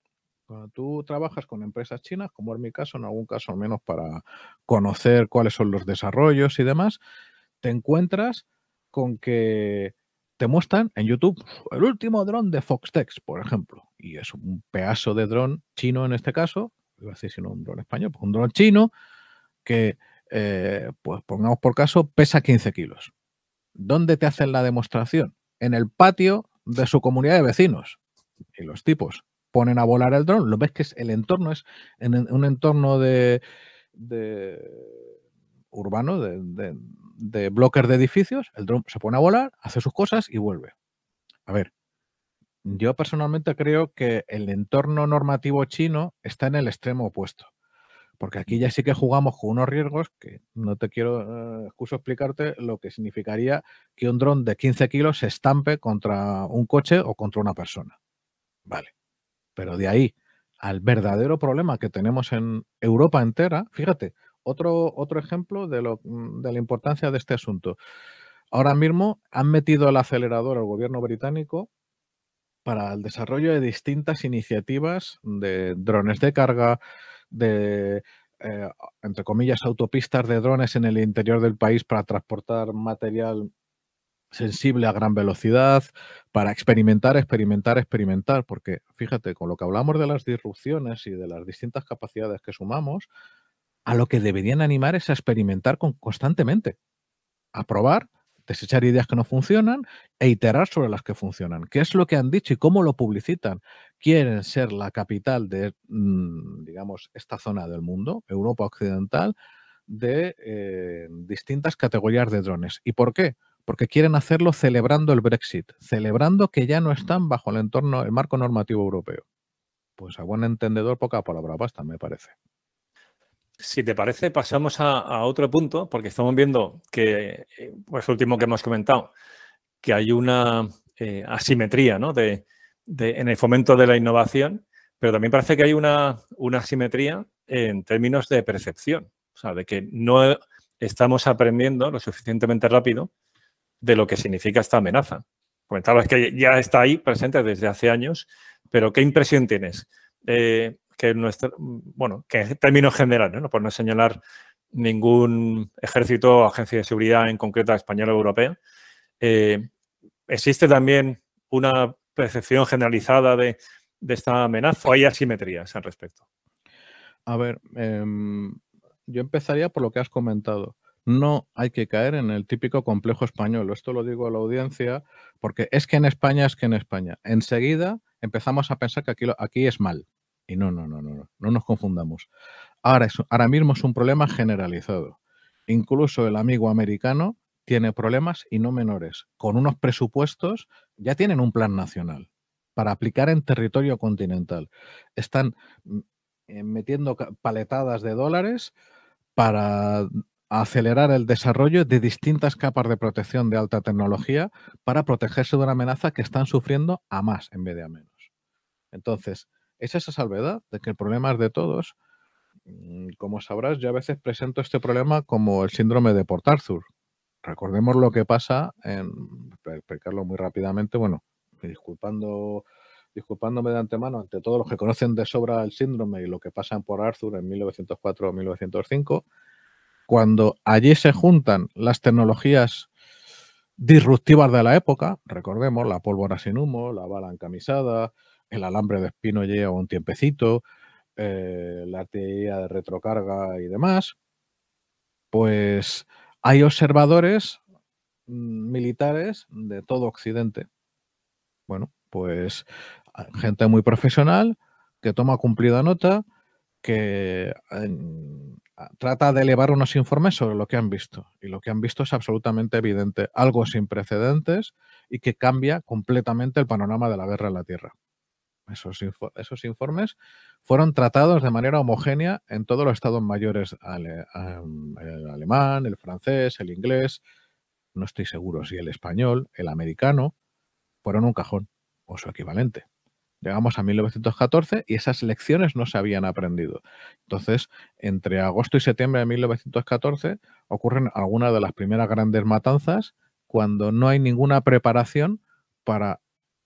Cuando tú trabajas con empresas chinas, como es mi caso, en algún caso al menos para conocer cuáles son los desarrollos y demás, te encuentras con que te muestran en YouTube el último dron de Foxtex, por ejemplo. Y es un pedazo de dron chino en este caso, iba a decir si no un dron español, pues un dron chino que, eh, pues pongamos por caso, pesa 15 kilos. ¿Dónde te hacen la demostración? En el patio de su comunidad de vecinos. Y los tipos ponen a volar el dron. Lo ves que es, el entorno es en un entorno de, urbano, de de bloques de edificios, el dron se pone a volar, hace sus cosas y vuelve. A ver, yo personalmente creo que el entorno normativo chino está en el extremo opuesto. Porque aquí ya sí que jugamos con unos riesgos que no te quiero eh, excuso explicarte lo que significaría que un dron de 15 kilos se estampe contra un coche o contra una persona. Vale. Pero de ahí al verdadero problema que tenemos en Europa entera, fíjate, otro, otro ejemplo de, lo, mm, de la importancia de este asunto. Ahora mismo han metido el acelerador al gobierno británico para el desarrollo de distintas iniciativas de drones de carga, de, eh, entre comillas, autopistas de drones en el interior del país para transportar material sensible a gran velocidad, para experimentar, experimentar, experimentar, porque fíjate, con lo que hablamos de las disrupciones y de las distintas capacidades que sumamos, a lo que deberían animar es a experimentar constantemente, a probar, desechar ideas que no funcionan e iterar sobre las que funcionan. ¿Qué es lo que han dicho y cómo lo publicitan? Quieren ser la capital de, mm, digamos, esta zona del mundo, Europa Occidental, de eh, distintas categorías de drones. ¿Y por qué? Porque quieren hacerlo celebrando el Brexit, celebrando que ya no están bajo el entorno, el marco normativo europeo. Pues a buen entendedor, poca palabra basta, me parece si te parece, pasamos a, otro punto, porque estamos viendo que, eh, pues último que hemos comentado, que hay una eh, asimetría ¿no? de, en el fomento de la innovación, pero también parece que hay una, asimetría en términos de percepción, o sea, de que no estamos aprendiendo lo suficientemente rápido de lo que significa esta amenaza. Comentabas que ya está ahí presente desde hace años, pero ¿qué impresión tienes? Eh, que bueno, que en términos generales, por no señalar ningún ejército o agencia de seguridad en concreta española o europea, eh, existe también una percepción generalizada de, esta amenaza o hay asimetrías al respecto. A ver, em, yo empezaría por lo que has comentado no hay que caer en el típico complejo español. Esto lo digo a la audiencia porque es que en España es que en España. Enseguida empezamos a pensar que aquí, aquí es mal. Y no, no, no, no, no, no nos confundamos. Ahora, ahora mismo es un problema generalizado. Incluso el amigo americano tiene problemas y no menores, con unos presupuestos, ya tienen un plan nacional para aplicar en territorio continental. Están mm, eh, metiendo paletadas de dólares para acelerar el desarrollo de distintas capas de protección de alta tecnología para protegerse de una amenaza que están sufriendo a más en vez de a menos. Entonces, es esa salvedad de que el problema es de todos. Mm, como sabrás, yo a veces presento este problema como el síndrome de Port Arthur. Recordemos lo que pasa, en, para explicarlo muy rápidamente, bueno, disculpando disculpándome de antemano ante todos los que conocen de sobra el síndrome y lo que pasa en Port Arthur en 1904 o 1905, cuando allí se juntan las tecnologías disruptivas de la época, recordemos la pólvora sin humo, la bala encamisada, el alambre de espino lleva un tiempecito, eh, la artillería de retrocarga y demás, pues hay observadores mm, militares de todo Occidente. Bueno, pues gente muy profesional que toma cumplida nota, que trata de elevar unos informes sobre lo que han visto. Y lo que han visto es absolutamente evidente, algo sin precedentes y que cambia completamente el panorama de la guerra en la Tierra. Esos, esos informes fueron tratados de manera homogénea en todos los estados mayores, el alemán, el francés, el inglés, no estoy seguro si el español, el americano, fueron un cajón o su equivalente. Llegamos a 1914 y esas lecciones no se habían aprendido. Entonces, entre agosto y septiembre de 1914 ocurren algunas de las primeras grandes matanzas cuando no hay ninguna preparación para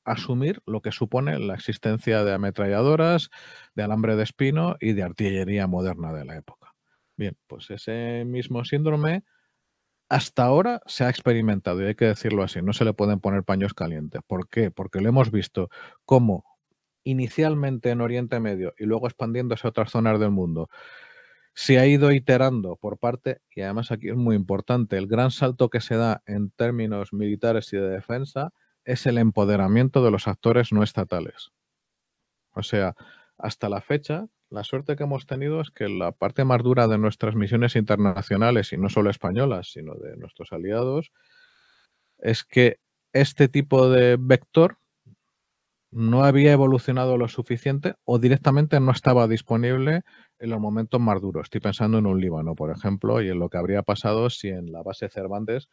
asumir lo que supone la existencia de ametralladoras, de alambre de espino y de artillería moderna de la época. Bien, pues ese mismo síndrome hasta ahora se ha experimentado y hay que decirlo así, no se le pueden poner paños calientes. ¿Por qué? Porque lo hemos visto como inicialmente en Oriente Medio y luego expandiéndose a otras zonas del mundo, se ha ido iterando por parte, y además aquí es muy importante, el gran salto que se da en términos militares y de defensa es el empoderamiento de los actores no estatales. O sea, hasta la fecha, la suerte que hemos tenido es que la parte más dura de nuestras misiones internacionales, y no solo españolas, sino de nuestros aliados, es que este tipo de vector no había evolucionado lo suficiente o directamente no estaba disponible en los momentos más duros. Estoy pensando en un Líbano, por ejemplo, y en lo que habría pasado si en la base Cervantes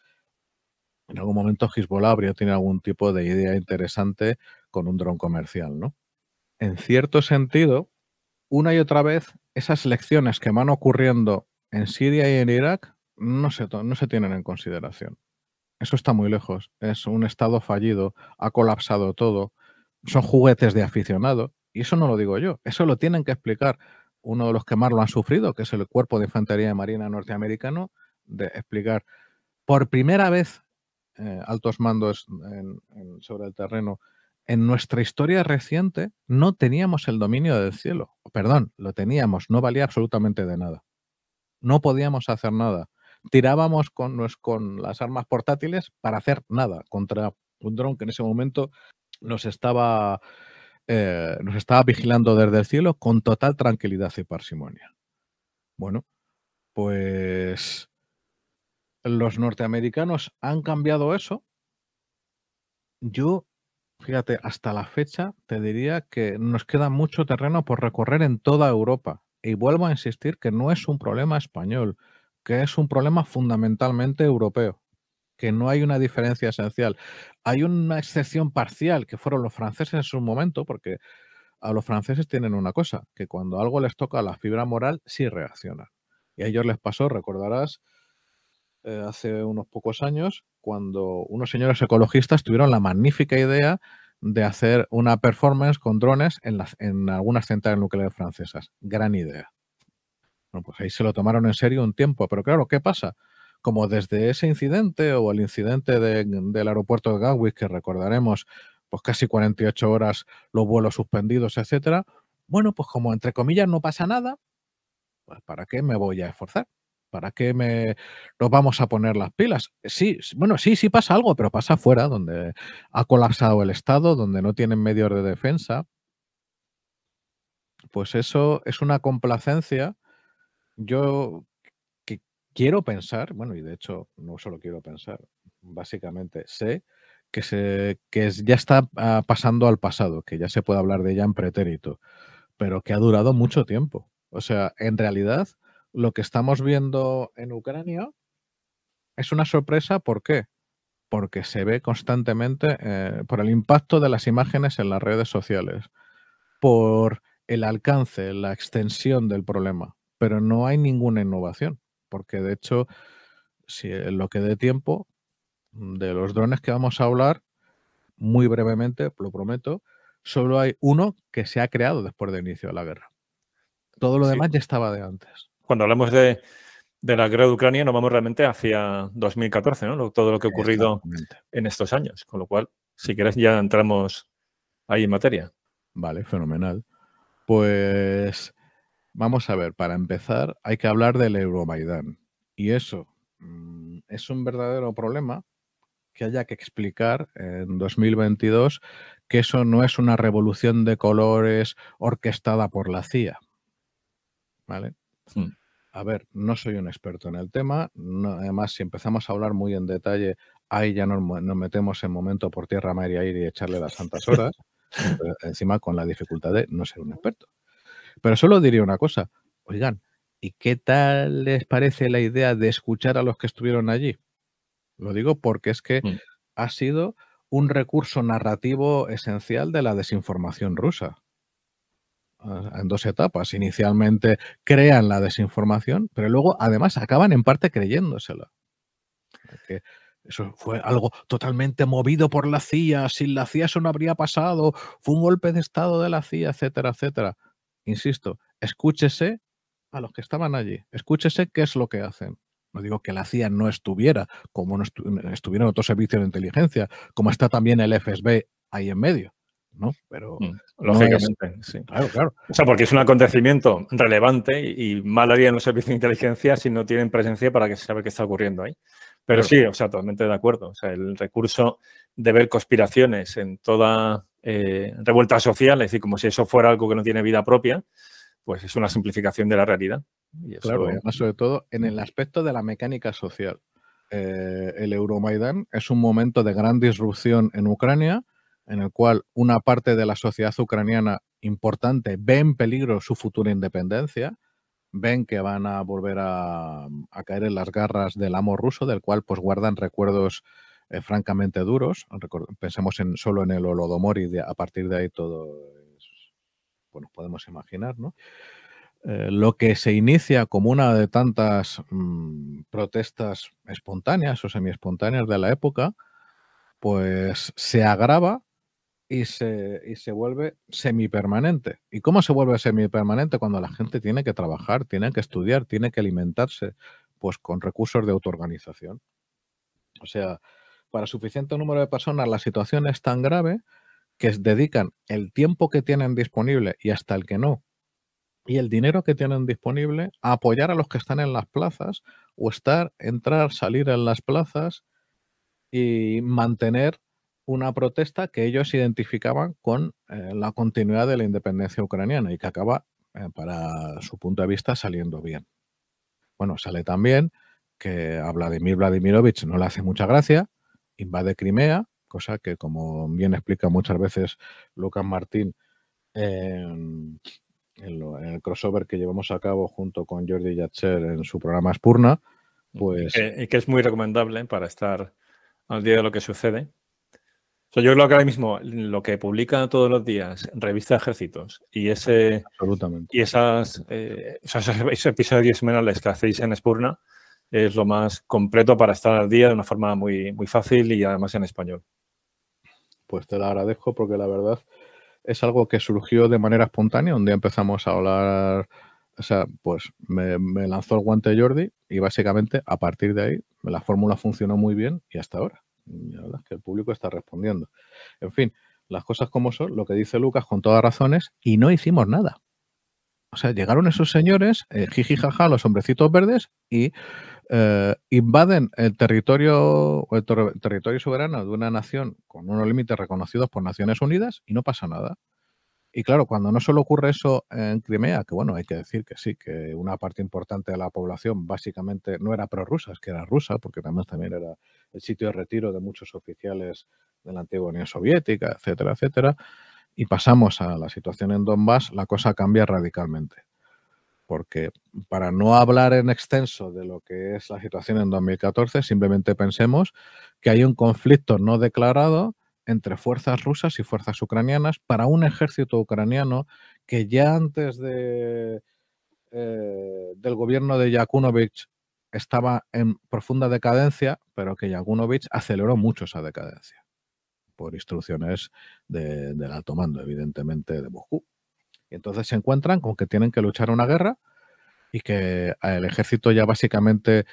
en algún momento Hezbollah tiene algún tipo de idea interesante con un dron comercial, ¿no? En cierto sentido, una y otra vez, esas lecciones que van ocurriendo en Siria y en Irak no se, no se tienen en consideración. Eso está muy lejos. Es un estado fallido, ha colapsado todo, son juguetes de aficionado. Y eso no lo digo yo, eso lo tienen que explicar uno de los que más lo han sufrido, que es el Cuerpo de Infantería de Marina norteamericano, de explicar por primera vez eh, altos mandos sobre el terreno, en nuestra historia reciente no teníamos el dominio del cielo. Perdón, lo teníamos, no valía absolutamente de nada. No podíamos hacer nada. Tirábamos con, con las armas portátiles para hacer nada contra un dron que en ese momento nos estaba, eh, nos estaba vigilando desde el cielo con total tranquilidad y parsimonia. Bueno, pues los norteamericanos han cambiado eso. Yo, fíjate, hasta la fecha te diría que nos queda mucho terreno por recorrer en toda Europa. Y vuelvo a insistir que no es un problema español, que es un problema fundamentalmente europeo, que no hay una diferencia esencial. Hay una excepción parcial, que fueron los franceses en su momento, porque a los franceses tienen una cosa, que cuando algo les toca la fibra moral, sí reaccionan. Y a ellos les pasó, recordarás, eh, hace unos pocos años cuando unos señores ecologistas tuvieron la magnífica idea de hacer una performance con drones en, las, en algunas centrales nucleares francesas. Gran idea. Bueno, pues ahí se lo tomaron en serio un tiempo, pero claro, ¿qué pasa? Como desde ese incidente o el incidente del aeropuerto de Gatwick, que recordaremos, pues casi 48 horas los vuelos suspendidos, etcétera, bueno, pues como entre comillas no pasa nada, pues ¿para qué me voy a esforzar? ¿para qué me, nos vamos a poner las pilas? Sí, bueno, sí, sí pasa algo, pero pasa fuera, donde ha colapsado el Estado, donde no tienen medios de defensa. Pues eso es una complacencia. Yo que quiero pensar, bueno, y de hecho no solo quiero pensar, básicamente sé que, se, que ya está ah, pasando al pasado, que ya se puede hablar de ella en pretérito, pero que ha durado mucho tiempo. O sea, en realidad, lo que estamos viendo en Ucrania es una sorpresa. ¿Por qué? Porque se ve constantemente eh, por el impacto de las imágenes en las redes sociales, por el alcance, la extensión del problema, pero no hay ninguna innovación, porque de hecho, si en eh, lo que dé tiempo, mm, de los drones que vamos a hablar, muy brevemente, lo prometo, solo hay uno que se ha creado después del inicio de la guerra. Todo lo demás ya estaba de antes cuando hablamos de, la guerra de Ucrania nos vamos realmente hacia 2014, ¿no? todo lo que ha ocurrido en estos años. Con lo cual, si quieres, ya entramos ahí en materia. Vale, fenomenal. Pues vamos a ver, para empezar hay que hablar del Euromaidán. Y eso mm, es un verdadero problema que haya que explicar en 2022 que eso no es una revolución de colores orquestada por la CIA. ¿Vale? Mm. A ver, no soy un experto en el tema, no, además si empezamos a hablar muy en detalle, ahí ya nos, metemos en momento por tierra, maría y y echarle las santas horas, encima con la dificultad de no ser un experto. Pero solo diría una cosa, oigan, ¿y qué tal les parece la idea de escuchar a los que estuvieron allí? Lo digo porque es que mm. ha sido un recurso narrativo esencial de la desinformación rusa en dos etapas. Inicialmente crean la desinformación, pero luego además acaban en parte creyéndosela. eso fue algo totalmente movido por la CIA, sin la CIA eso no habría pasado, fue un golpe de Estado de la CIA, etcétera, etcétera. Insisto, escúchese a los que estaban allí, escúchese qué es lo que hacen. No digo que la CIA no estuviera, como no estuviera estuvieron otros servicios de inteligencia, como está también el FSB ahí en medio. Pero mm. lógicamente, sí. Claro, claro. O sea, porque es un acontecimiento relevante y, mal haría en los servicios de inteligencia si no tienen presencia para que se sabe qué está ocurriendo ahí. Pero sí, o sea, totalmente de acuerdo. O sea, el recurso de ver conspiraciones en toda eh, revuelta social, es decir, como si eso fuera algo que no tiene vida propia, pues es una simplificación de la realidad. Y Claro, sobre todo en el aspecto de la mecánica social. Eh, el Euromaidan es un momento de gran disrupción en Ucrania, en el cual una parte de la sociedad ucraniana importante ve en peligro su futura independencia, ven que van a volver a, caer en las garras del amo ruso, del cual pues guardan recuerdos eh, francamente duros. Pensemos en, solo en el Holodomor y a partir de ahí todo es, bueno, podemos imaginar, ¿no? Eh, lo que se inicia como una de tantas mm, protestas espontáneas o semiespontáneas de la época, pues se agrava y se, y se vuelve semipermanente. ¿Y cómo se vuelve semipermanente? Cuando la gente tiene que trabajar, tiene que estudiar, tiene que alimentarse, pues con recursos de autoorganización. O sea, para suficiente número de personas la situación es tan grave que dedican el tiempo que tienen disponible y hasta el que no, y el dinero que tienen disponible a apoyar a los que están en las plazas o estar, entrar, salir en las plazas y mantener una protesta que ellos identificaban con eh, la continuidad de la independencia ucraniana y que acaba, eh, para su punto de vista, saliendo bien. Bueno, sale también que a Vladimir Vladimirovich no le hace mucha gracia, invade Crimea, cosa que, como bien explica muchas veces Lucas Martín en, el crossover que llevamos a cabo junto con Jordi Yatcher en su programa Spurna, pues... y que es muy recomendable para estar al día de lo que sucede. So, yo creo que ahora mismo lo que publica todos los días revista ejércitos y ese Absolutamente. y esas, eh, esos, episodios semanales que hacéis en Spurna es lo más completo para estar al día de una forma muy, muy fácil y además en español. Pues te lo agradezco porque la verdad es algo que surgió de manera espontánea. Un día empezamos a hablar, o sea, pues me, me lanzó el guante Jordi y básicamente a partir de ahí la fórmula funcionó muy bien y hasta ahora la verdad es que el público está respondiendo. En fin, las cosas como son, lo que dice Lucas con todas razones, y no hicimos nada. O sea, llegaron esos señores, jijijaja, eh, jiji jaja, los hombrecitos verdes, y eh, invaden el territorio, territorio soberano de una nación con unos límites reconocidos por Naciones Unidas y no pasa nada. Y claro, cuando no solo ocurre eso en Crimea, que bueno, hay que decir que sí, que una parte importante de la población básicamente no era prorrusa, es que era rusa, porque además también era el sitio de retiro de muchos oficiales de la antigua Unión Soviética, etcétera, etcétera, y pasamos a la situación en Donbass, la cosa cambia radicalmente. Porque para no hablar en extenso de lo que es la situación en 2014, simplemente pensemos que hay un conflicto no declarado entre fuerzas rusas y fuerzas ucranianas para un ejército ucraniano que ya antes de, eh, del gobierno de Yakunovich estaba en profunda decadencia, pero que Yagunovich aceleró mucho esa decadencia por instrucciones del alto mando, evidentemente, de Moscú. Y entonces se encuentran con que tienen que luchar una guerra y que el ejército ya básicamente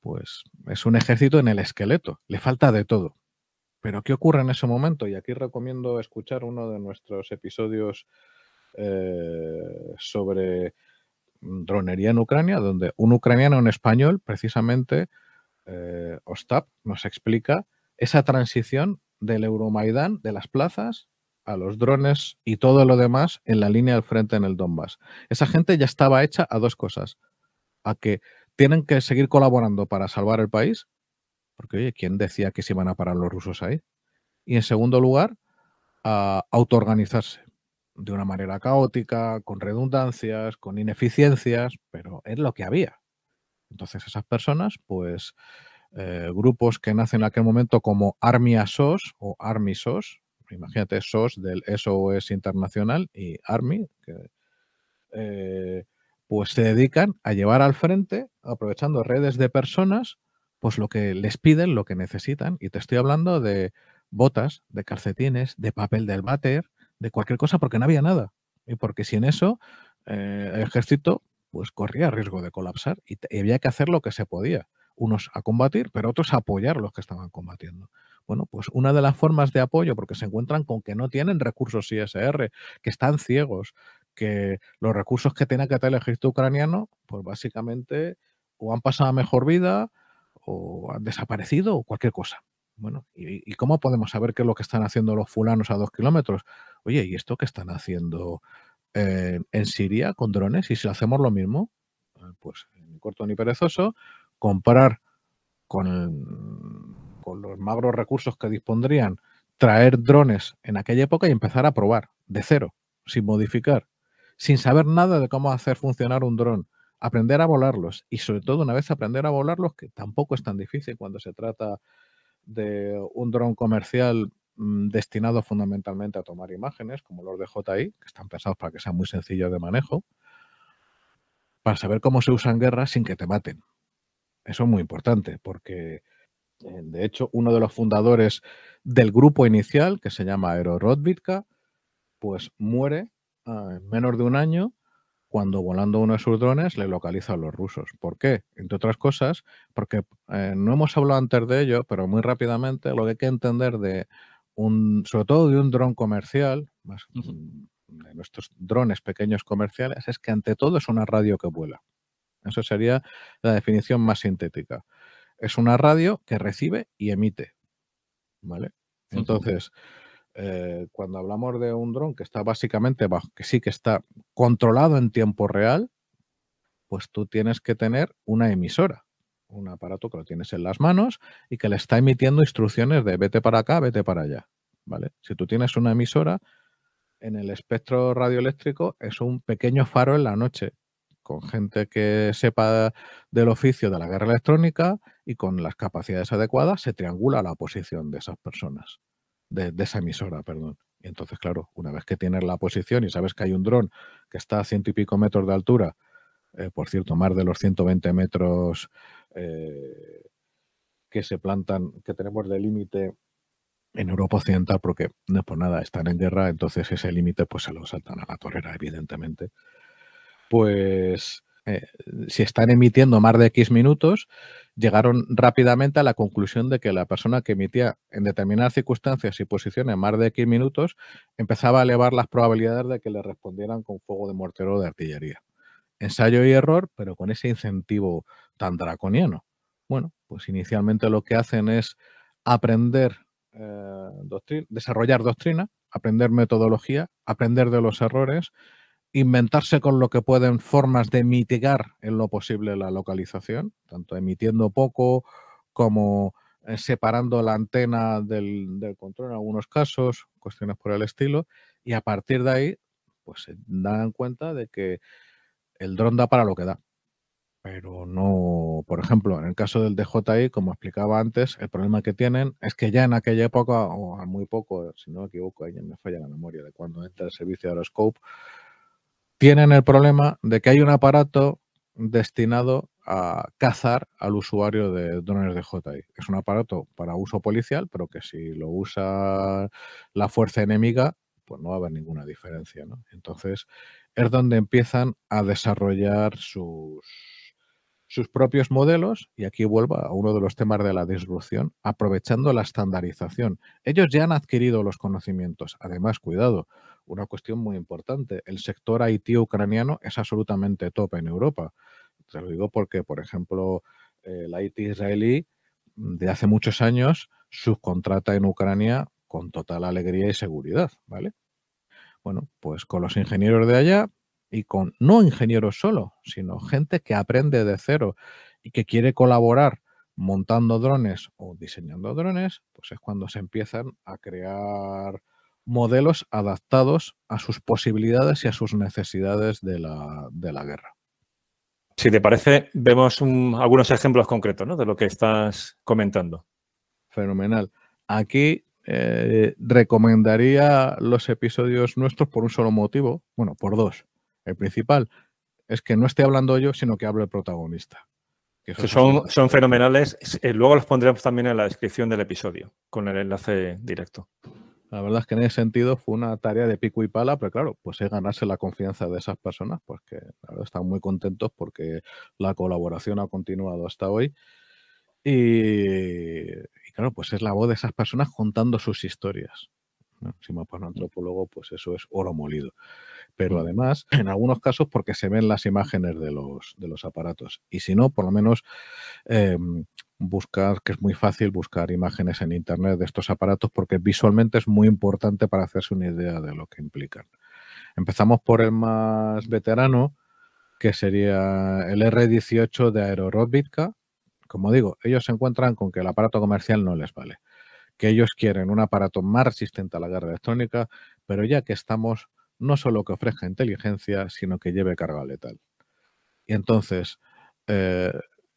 pues es un ejército en el esqueleto, le falta de todo. Pero ¿qué ocurre en ese momento? Y aquí recomiendo escuchar uno de nuestros episodios eh, sobre Mm, dronería en Ucrania, donde un ucraniano un español, precisamente, eh, Ostap, nos explica esa transición del Euromaidán, de las plazas, a los drones y todo lo demás en la línea del frente en el Donbass. Esa gente ya estaba hecha a dos cosas. A que tienen que seguir colaborando para salvar el país, porque oye, ¿quién decía que se iban a parar los rusos ahí? Y en segundo lugar, a autoorganizarse de una manera caótica, con redundancias, con ineficiencias, pero es lo que había. Entonces esas personas, pues eh, grupos que nacen en aquel momento como army SOS o Army SOS, imagínate SOS del SOS Internacional y Army, eh, pues se dedican a llevar al frente, aprovechando redes de personas, pues lo que les piden, lo que necesitan. Y te estoy hablando de botas, de calcetines, de papel del váter, de cualquier cosa porque no había nada. Y porque sin eso, eh, el ejército pues corría riesgo de colapsar y, había que hacer lo que se podía. Unos a combatir, pero otros a apoyar los que estaban combatiendo. Bueno, pues una de las formas de apoyo, porque se encuentran con que no tienen recursos ISR, que están ciegos, que los recursos que tiene que tener el ejército ucraniano, pues básicamente o han pasado a mejor vida o han desaparecido o cualquier cosa. Bueno, ¿y, cómo podemos saber qué es lo que están haciendo los fulanos a dos kilómetros? Oye, ¿y esto qué están haciendo eh, en Siria con drones? Y si hacemos lo mismo, eh, pues ni corto ni perezoso, comprar con, con los magros recursos que dispondrían, traer drones en aquella época y empezar a probar de cero, sin modificar, sin saber nada de cómo hacer funcionar un dron, aprender a volarlos y sobre todo una vez aprender a volarlos, que tampoco es tan difícil cuando se trata de un dron comercial mm, destinado fundamentalmente a tomar imágenes, como los de JI, que están pensados para que sean muy sencillos de manejo, para saber cómo se usan guerras sin que te maten. Eso es muy importante, porque eh, de hecho uno de los fundadores del grupo inicial, que se llama Aero pues muere ah, en menos de un año cuando volando uno de sus drones le localiza a los rusos. ¿Por qué? Entre otras cosas, porque eh, no hemos hablado antes de ello, pero muy rápidamente lo que hay que entender de un, sobre todo de un dron comercial, mm, de nuestros drones pequeños comerciales, es que ante todo es una radio que vuela. Esa sería la definición más sintética. Es una radio que recibe y emite. ¿Vale? Entonces, eh, cuando hablamos de un dron que está básicamente bajo, que sí que está controlado en tiempo real, pues tú tienes que tener una emisora, un aparato que lo tienes en las manos y que le está emitiendo instrucciones de vete para acá, vete para allá. ¿Vale? Si tú tienes una emisora, en el espectro radioeléctrico es un pequeño faro en la noche, con gente que sepa del oficio de la guerra electrónica y con las capacidades adecuadas se triangula la posición de esas personas de, esa emisora, perdón. Y entonces, claro, una vez que tienes la posición y sabes que hay un dron que está a ciento y pico metros de altura, eh, por cierto, más de los 120 metros eh, que se plantan, que tenemos de límite en Europa Occidental, porque no por nada, están en guerra, entonces ese límite pues se lo saltan a la torera, evidentemente. Pues eh, si están emitiendo más de X minutos, llegaron rápidamente a la conclusión de que la persona que emitía en determinadas circunstancias y posiciones más de X minutos empezaba a elevar las probabilidades de que le respondieran con fuego de mortero o de artillería. Ensayo y error, pero con ese incentivo tan draconiano. Bueno, pues inicialmente lo que hacen es aprender, eh, desarrollar doctrina, aprender metodología, aprender de los errores inventarse con lo que pueden formas de mitigar en lo posible la localización, tanto emitiendo poco como eh, separando la antena del, control en algunos casos, cuestiones por el estilo, y a partir de ahí pues se dan cuenta de que el dron da para lo que da. Pero no, por ejemplo, en el caso del DJI, como explicaba antes, el problema que tienen es que ya en aquella época, o a muy poco, si no me equivoco, ahí me falla la memoria de cuando entra el servicio de Aeroscope, tienen el problema de que hay un aparato destinado a cazar al usuario de drones de JI. Es un aparato para uso policial, pero que si lo usa la fuerza enemiga, pues no va a haber ninguna diferencia. Entonces, es donde empiezan a desarrollar sus, sus propios modelos, y aquí vuelvo a uno de los temas de la disrupción, aprovechando la estandarización. Ellos ya han adquirido los conocimientos. Además, cuidado, una cuestión muy importante. El sector IT ucraniano es absolutamente top en Europa. Te lo digo porque, por ejemplo, el IT israelí mm, de hace muchos años subcontrata en Ucrania con total alegría y seguridad, ¿vale? Bueno, pues con los ingenieros de allá y con no ingenieros solo, sino gente que aprende de cero y que quiere colaborar montando drones o diseñando drones, pues es cuando se empiezan a crear modelos adaptados a sus posibilidades y a sus necesidades de la, guerra. Si te parece, vemos algunos ejemplos concretos de lo que estás comentando. Fenomenal. Aquí eh, recomendaría los episodios nuestros por un solo motivo, bueno, por dos. El principal es que no esté hablando yo, sino que hable el protagonista. Que son, son, fenomenales. Eh, luego los pondremos también en la descripción del episodio, con el enlace directo. La verdad es que en ese sentido fue una tarea de pico y pala, pero claro, pues es ganarse la confianza de esas personas, pues que la verdad están muy contentos porque la colaboración ha continuado hasta hoy. Y, claro, pues es la voz de esas personas contando sus historias. Si me para mm. antropólogo, pues eso es oro molido pero además, en algunos casos, porque se ven las imágenes de los, de los aparatos. Y si no, por lo menos em, buscar, que es muy fácil buscar imágenes en Internet de estos aparatos, porque visualmente es muy importante para hacerse una idea de lo que implican. Empezamos por el más veterano, que sería el R18 de Aerorobitka. Como digo, ellos se encuentran con que el aparato comercial no les vale, que ellos quieren un aparato más resistente a la guerra electrónica, pero ya que estamos, no solo que ofrezca inteligencia, sino que lleve carga letal. Y entonces, eh,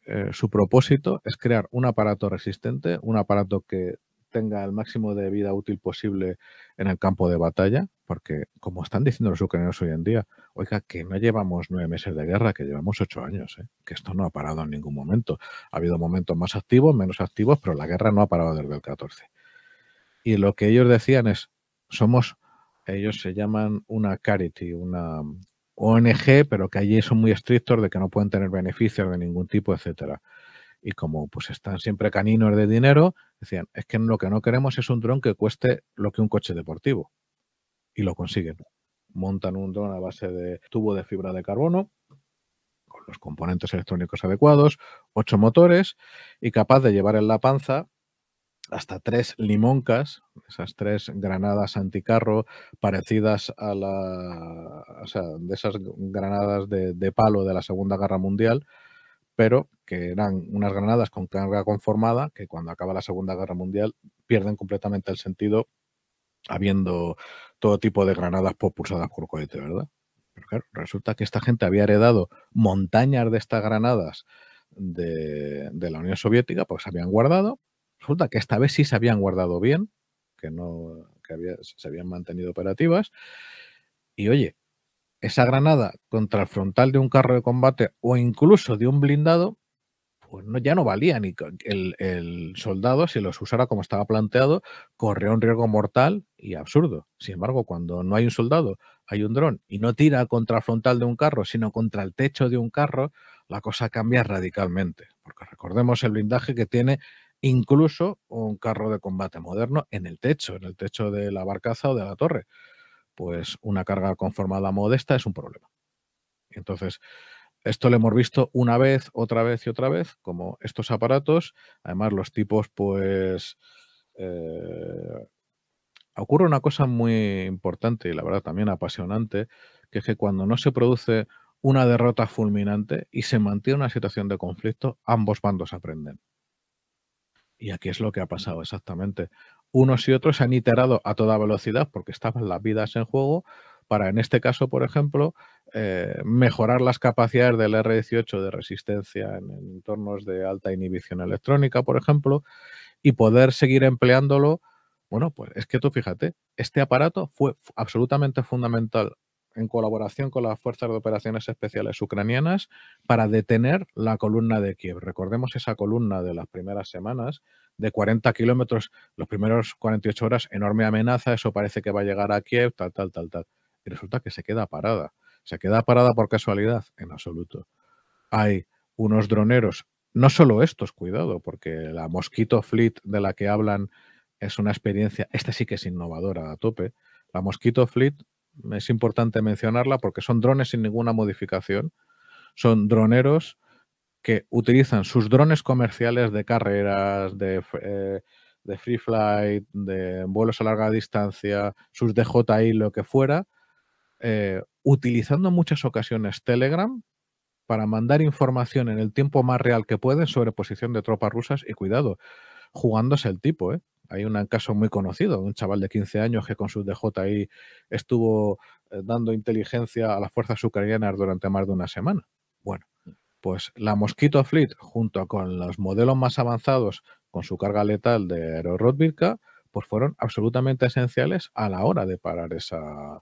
eh, su propósito es crear un aparato resistente, un aparato que tenga el máximo de vida útil posible en el campo de batalla, porque como están diciendo los ucranianos hoy en día, oiga, que no llevamos nueve meses de guerra, que llevamos ocho años, ¿eh? que esto no ha parado en ningún momento. Ha habido momentos más activos, menos activos, pero la guerra no ha parado desde el 14. Y lo que ellos decían es, somos ellos se llaman una charity, una ONG, pero que allí son muy estrictos de que no pueden tener beneficios de ningún tipo, etcétera. Y como pues están siempre caninos de dinero, decían, es que lo que no queremos es un dron que cueste lo que un coche deportivo. Y lo consiguen. Montan un dron a base de tubo de fibra de carbono, con los componentes electrónicos adecuados, ocho motores y capaz de llevar en la panza hasta tres limoncas, esas tres granadas anticarro parecidas a la, de esas granadas de, palo de la Segunda Guerra Mundial, pero que eran unas granadas con carga conformada que cuando acaba la Segunda Guerra Mundial pierden completamente el sentido habiendo todo tipo de granadas propulsadas por cohete, ¿verdad? Pero resulta que esta gente había heredado montañas de estas granadas de, la Unión Soviética, pues habían guardado Resulta que esta vez sí se habían guardado bien, que no que se habían mantenido operativas. Y oye, esa granada contra el frontal de un carro de combate o incluso de un blindado, pues no, ya no valía ni el, el soldado, si los usara como estaba planteado, corría un riesgo mortal y absurdo. Sin embargo, cuando no hay un soldado, hay un dron y no tira contra el frontal de un carro, sino contra el techo de un carro, la cosa cambia radicalmente. Porque recordemos el blindaje que tiene incluso un carro de combate moderno en el techo, en el techo de la barcaza o de la torre. Pues una carga conformada modesta es un problema. Entonces, esto lo hemos visto una vez, otra vez y otra vez, como estos aparatos, además los tipos, pues... Eh, ocurre una cosa muy importante y la verdad también apasionante, que es que cuando no se produce una derrota fulminante y se mantiene una situación de conflicto, ambos bandos aprenden. Y aquí es lo que ha pasado exactamente. Unos y otros se han iterado a toda velocidad porque estaban las vidas en juego para, en este caso, por ejemplo, eh, mejorar las capacidades del R18 de resistencia en entornos de alta inhibición electrónica, por ejemplo, y poder seguir empleándolo bueno, pues es que tú fíjate, este aparato fue absolutamente fundamental en colaboración con las Fuerzas de Operaciones Especiales ucranianas para detener la columna de Kiev. Recordemos esa columna de las primeras semanas de 40 kilómetros, los primeros 48 horas, enorme amenaza, eso parece que va a llegar a Kiev, tal, tal, tal, tal. Y resulta que se queda parada. ¿Se queda parada por casualidad? En absoluto. Hay unos droneros, no solo estos, cuidado, porque la Mosquito Fleet de la que hablan es una experiencia, esta sí que es innovadora a tope. La Mosquito Fleet es importante mencionarla porque son drones sin ninguna modificación. Son droneros que utilizan sus drones comerciales de carreras, de, eh, free flight, de vuelos a larga distancia, sus DJI, lo que fuera, eh, utilizando en muchas ocasiones Telegram para mandar información en el tiempo más real que pueden sobre posición de tropas rusas y cuidado, jugándose el tipo, ¿eh? Hay un caso muy conocido, un chaval de 15 años que con su DJI estuvo eh, dando inteligencia a las fuerzas ucranianas durante más de una semana. Bueno, mm. pues la Mosquito Fleet, junto con los modelos más avanzados con su carga letal de Aerorotvirka, pues fueron absolutamente esenciales a la hora de parar esa,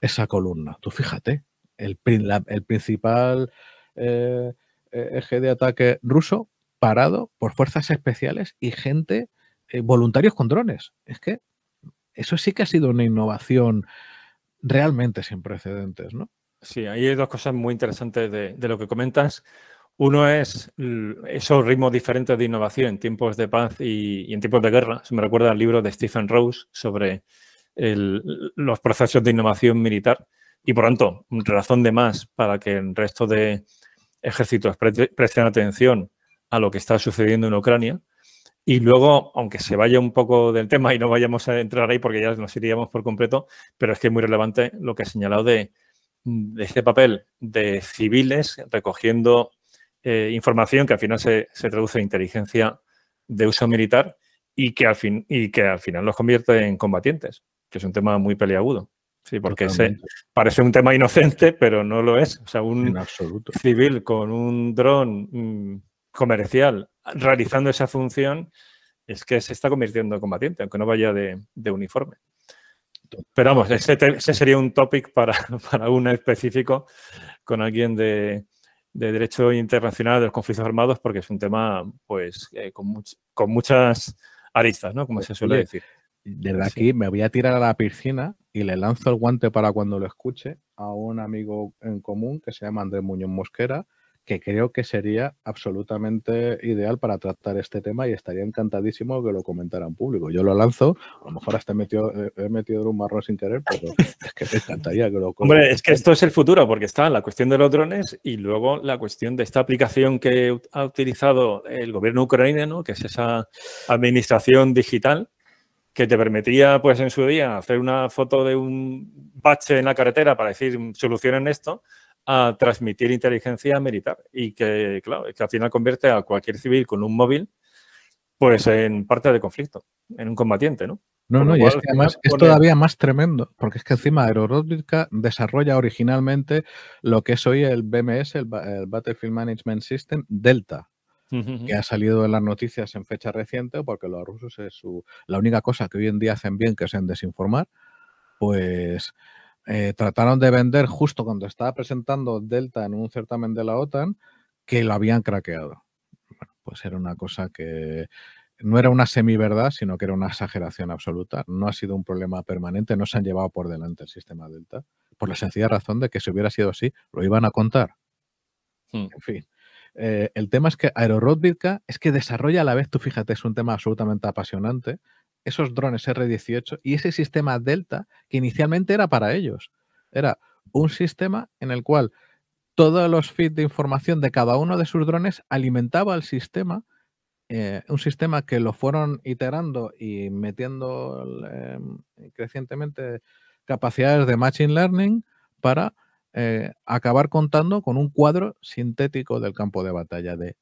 esa columna. Tú fíjate, el, el principal eh, eh, eje de ataque ruso parado por fuerzas especiales y gente eh, voluntarios con drones. Es que eso sí que ha sido una innovación realmente sin precedentes, ¿no? Sí, hay dos cosas muy interesantes de, lo que comentas. Uno es esos ritmos diferentes de innovación en tiempos de paz y, en tiempos de guerra. Se me recuerda al libro de Stephen Rose sobre los procesos de innovación militar y, por tanto, razón de más para que el resto de ejércitos presten atención a lo que está sucediendo en Ucrania y luego, aunque se vaya un poco del tema y no vayamos a entrar ahí porque ya nos iríamos por completo, pero es que es muy relevante lo que ha señalado de, este papel de civiles recogiendo eh, información que al final se, traduce en inteligencia de uso militar y que, al fin, y que al final los convierte en combatientes, que es un tema muy peleagudo, Sí, porque parece un tema inocente, pero no lo es. O sea, un civil con un dron mm, comercial realizando esa función es que se está convirtiendo en combatiente, aunque no vaya de, uniforme. Pero vamos, ese, sería un topic para, para uno específico con alguien de, Derecho Internacional de los Conflictos Armados, porque es un tema pues eh, con, muchas aristas, ¿no? Como se suele decir. Desde aquí me voy a tirar a la piscina y le lanzo el guante para cuando lo escuche a un amigo en común que se llama Andrés Muñoz Mosquera, que creo que sería absolutamente ideal para tratar este tema y estaría encantadísimo que lo comentara en público. Yo lo lanzo, a lo mejor hasta he metido, eh, he un marrón sin querer, pero es que me encantaría que lo comentara. Hombre, es que esto es el futuro, porque está la cuestión de los drones y luego la cuestión de esta aplicación que ha utilizado el gobierno ucraniano, que es esa administración digital, que te permitía, pues en su día, hacer una foto de un bache en la carretera para decir, mm, solucionen esto a transmitir inteligencia militar y que, claro, que al final convierte a cualquier civil con un móvil pues en parte de conflicto, en un combatiente, ¿no? No, no, y es es todavía más tremendo, porque es que encima Aerorótica desarrolla originalmente lo que es hoy el BMS, el, Battlefield Management System Delta, que ha salido en las noticias en fecha reciente, porque los rusos es su, la única cosa que hoy en día hacen bien, que es en desinformar, pues eh, trataron de vender justo cuando estaba presentando Delta en un certamen de la OTAN que lo habían craqueado. pues era una cosa que no era una semi-verdad, sino que era una exageración absoluta. No ha sido un problema permanente, no se han llevado por delante el sistema Delta, por la sencilla razón de que si hubiera sido así, lo iban a contar. Hmm. En fin. Eh, el tema es que Aerorotvitka es que desarrolla a la vez, tú fíjate, es un tema absolutamente apasionante, esos drones R-18 y ese sistema Delta que inicialmente era para ellos. Era un sistema en el cual todos los feeds de información de cada uno de sus drones alimentaba al sistema, eh, un sistema que lo fueron iterando y metiendo eh, crecientemente capacidades de Machine Learning para eh, acabar contando con un cuadro sintético del campo de batalla, de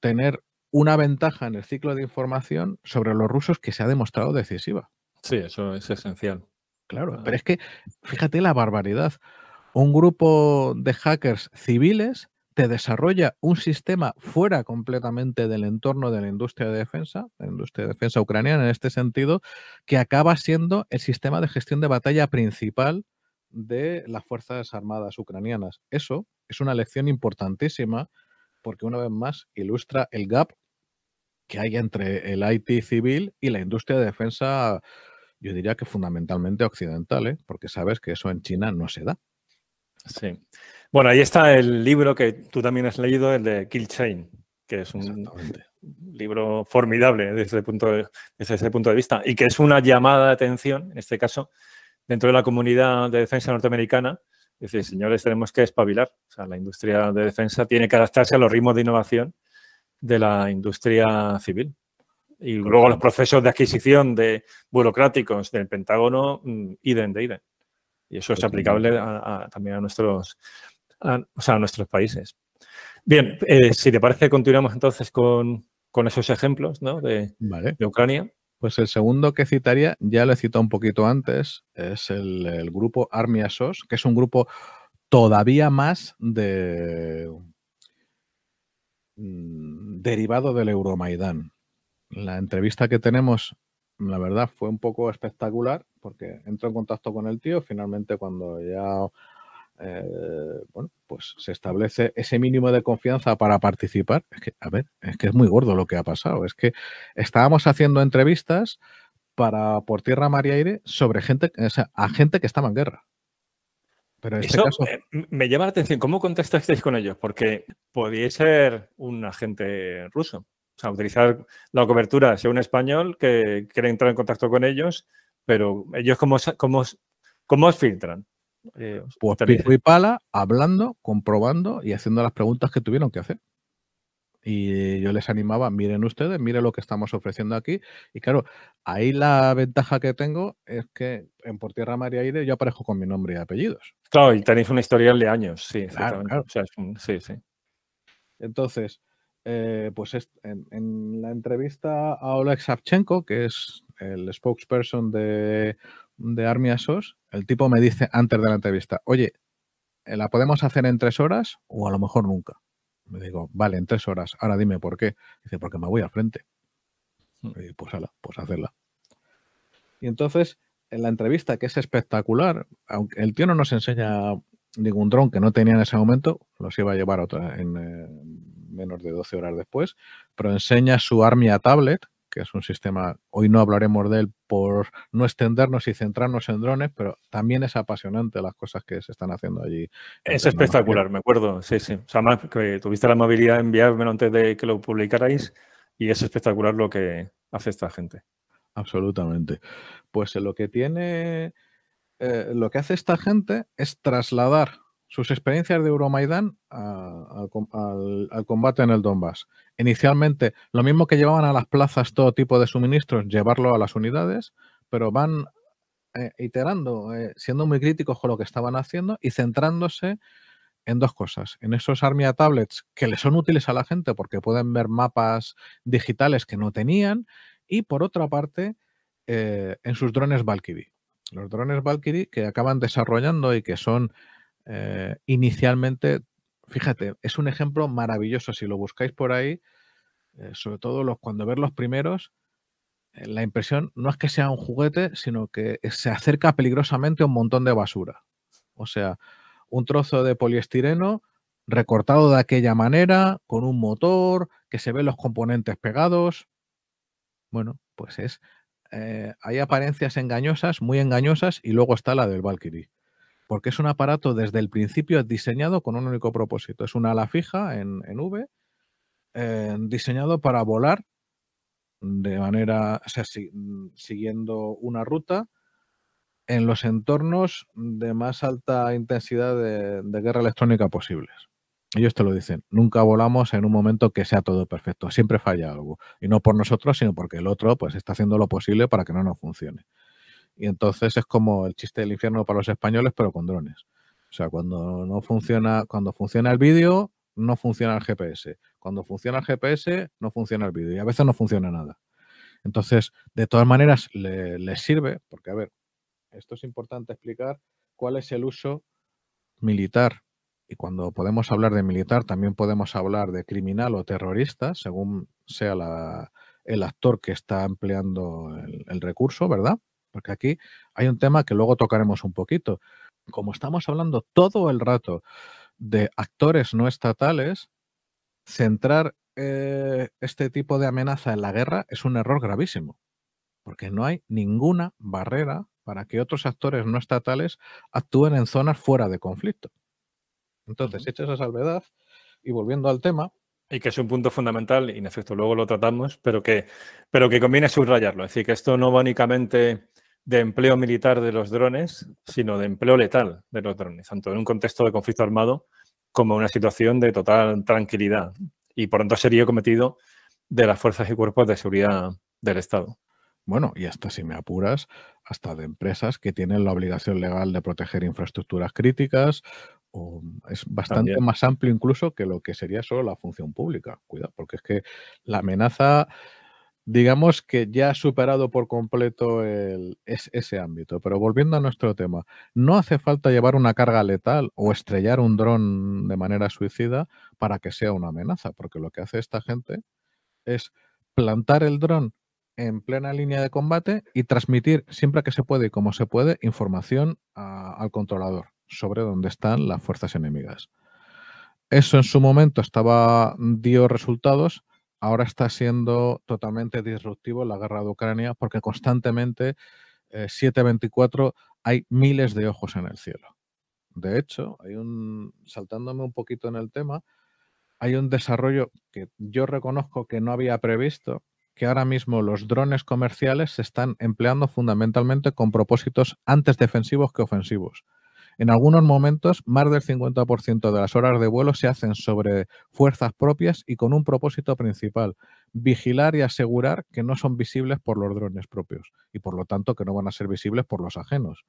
tener una ventaja en el ciclo de información sobre los rusos que se ha demostrado decisiva. Sí, eso es esencial. Claro, ah. pero es que fíjate la barbaridad. Un grupo de hackers civiles te desarrolla un sistema fuera completamente del entorno de la industria de defensa, la industria de defensa ucraniana en este sentido, que acaba siendo el sistema de gestión de batalla principal de las Fuerzas Armadas ucranianas. Eso es una lección importantísima porque una vez más ilustra el gap que hay entre el IT civil y la industria de defensa, yo diría que fundamentalmente occidental, ¿eh? porque sabes que eso en China no se da. Sí. Bueno, ahí está el libro que tú también has leído, el de Kill Chain, que es un libro formidable desde ese, punto de, desde ese punto de vista y que es una llamada de atención, en este caso, dentro de la comunidad de defensa norteamericana, es decir, señores, tenemos que espabilar. O sea, la industria de defensa tiene que adaptarse a los ritmos de innovación de la industria civil. Y luego los procesos de adquisición de burocráticos del Pentágono, mm, idem de idem. Y eso es aplicable también a nuestros, nuestros países. Bien, eh, si te parece, continuamos entonces con, esos ejemplos de, de Ucrania. Pues el segundo que citaría, ya lo he citado un poquito antes, es el, grupo Armia SOS, que es un grupo todavía más de mm, derivado del Euromaidán. La entrevista que tenemos, la verdad, fue un poco espectacular porque entro en contacto con el tío. Finalmente, cuando ya eh, bueno, pues se establece ese mínimo de confianza para participar. Es que, a ver, es que es muy gordo lo que ha pasado. Es que estábamos haciendo entrevistas para por tierra, mar y aire sobre gente, o sea, a gente que estaba en guerra. Pero este Eso eh, me llama la atención. ¿Cómo contestasteis con ellos? Porque podíais ser un agente ruso. O sea, utilizar la cobertura, sea un español que quiere entrar en contacto con ellos, pero ellos cómo, cómo, cómo os filtran. Eh, pues pico y pala, hablando, comprobando y haciendo las preguntas que tuvieron que hacer. Y yo les animaba, miren ustedes, miren lo que estamos ofreciendo aquí. Y claro, ahí la ventaja que tengo es que en Por Tierra, María Aire yo aparezco con mi nombre y apellidos. Claro, y tenéis una historial de años, sí. Claro, Entonces, pues en, la entrevista a Oleg Savchenko, que es el spokesperson de de Army SOS, el tipo me dice antes de la entrevista, oye, eh, ¿la podemos hacer en tres horas o a lo mejor nunca? Me digo, vale, en tres horas. Ahora dime por qué. Dice, porque me voy al frente. Hmm. Y pues hala, pues hacerla. Y entonces, en la entrevista, que es espectacular, aunque el tío no nos enseña ningún dron que no tenía en ese momento, los iba a llevar otra en eh, menos de 12 horas después, pero enseña su Armia a tablet, que es un sistema, hoy no hablaremos de él por no extendernos y centrarnos en drones, pero también es apasionante las cosas que se están haciendo allí. Es espectacular, me acuerdo, sí, sí. O sea, más que tuviste la amabilidad de enviármelo antes de que lo publicarais y es espectacular lo que hace esta gente. Absolutamente. Pues lo que tiene, eh, lo que hace esta gente es trasladar sus experiencias de Euromaidán al, al, combate en el Donbass inicialmente lo mismo que llevaban a las plazas todo tipo de suministros, llevarlo a las unidades, pero van eh, iterando, eh, siendo muy críticos con lo que estaban haciendo y centrándose en dos cosas. En esos Armia tablets que le son útiles a la gente porque pueden ver mapas digitales que no tenían y por otra parte eh, en sus drones Valkyrie. Los drones Valkyrie que acaban desarrollando y que son inicialmente fíjate, es un ejemplo maravilloso. Si lo buscáis por ahí, eh, sobre todo los, cuando ver los primeros, eh, la impresión no es que sea un juguete, sino que eh, se acerca peligrosamente a un montón de basura. O sea, un trozo de poliestireno recortado de aquella manera, con un motor, que se ven los componentes pegados. Bueno, pues es. hay apariencias engañosas, muy engañosas, y luego está la del Valkyrie porque es un aparato desde el principio diseñado con un único propósito. Es una ala fija en, V, eh, diseñado para volar de manera, siguiendo una ruta en los entornos de más alta intensidad de, guerra electrónica posibles. Ellos te lo dicen, nunca volamos en un momento que sea todo perfecto, siempre falla algo. Y no por nosotros, sino porque el otro pues está haciendo lo posible para que no nos funcione. Y entonces es como el chiste del infierno para los españoles, pero con drones. O sea, cuando no funciona, cuando funciona el vídeo, no funciona el GPS. Cuando funciona el GPS, no funciona el vídeo. Y a veces no funciona nada. Entonces, de todas maneras, le, les sirve, porque a ver, esto es importante explicar cuál es el uso militar. Y cuando podemos hablar de militar, también podemos hablar de criminal o terrorista, según sea el actor que está empleando el recurso, ¿verdad? Porque aquí hay un tema que luego tocaremos un poquito. Como estamos hablando todo el rato de actores no estatales, centrar eh, este tipo de amenaza en la guerra es un error gravísimo, porque no hay ninguna barrera para que otros actores no estatales actúen en zonas fuera de conflicto. Entonces, hecha esa salvedad y volviendo al tema, y que es un punto fundamental, y en efecto luego lo tratamos, pero que, pero que conviene subrayarlo. Es decir, que esto no va únicamente de empleo militar de los drones, sino de empleo letal de los drones, tanto en un contexto de conflicto armado como en una situación de total tranquilidad. Y por tanto sería cometido de las fuerzas y cuerpos de seguridad del Estado. Bueno, y hasta si me apuras, hasta de empresas que tienen la obligación legal de proteger infraestructuras críticas. O es bastante más amplio incluso que lo que sería solo la función pública. Cuidado, porque es que la amenaza digamos que ya ha superado por completo ese ámbito. Pero volviendo a nuestro tema, no hace falta llevar una carga letal o estrellar un dron de manera suicida para que sea una amenaza, porque lo que hace esta gente es plantar el dron en plena línea de combate y transmitir siempre que se puede y como se puede información al controlador sobre dónde están las fuerzas enemigas. Eso en su momento estaba dio resultados, ahora está siendo totalmente disruptivo la guerra de Ucrania porque constantemente, 724, eh, hay miles de ojos en el cielo. De hecho, hay un, saltándome un poquito en el tema, hay un desarrollo que yo reconozco que no había previsto, que ahora mismo los drones comerciales se están empleando fundamentalmente con propósitos antes defensivos que ofensivos. En algunos momentos, más del 50% de las horas de vuelo se hacen sobre fuerzas propias y con un propósito principal, vigilar y asegurar que no son visibles por los drones propios y por lo tanto que no van a ser visibles por los ajenos.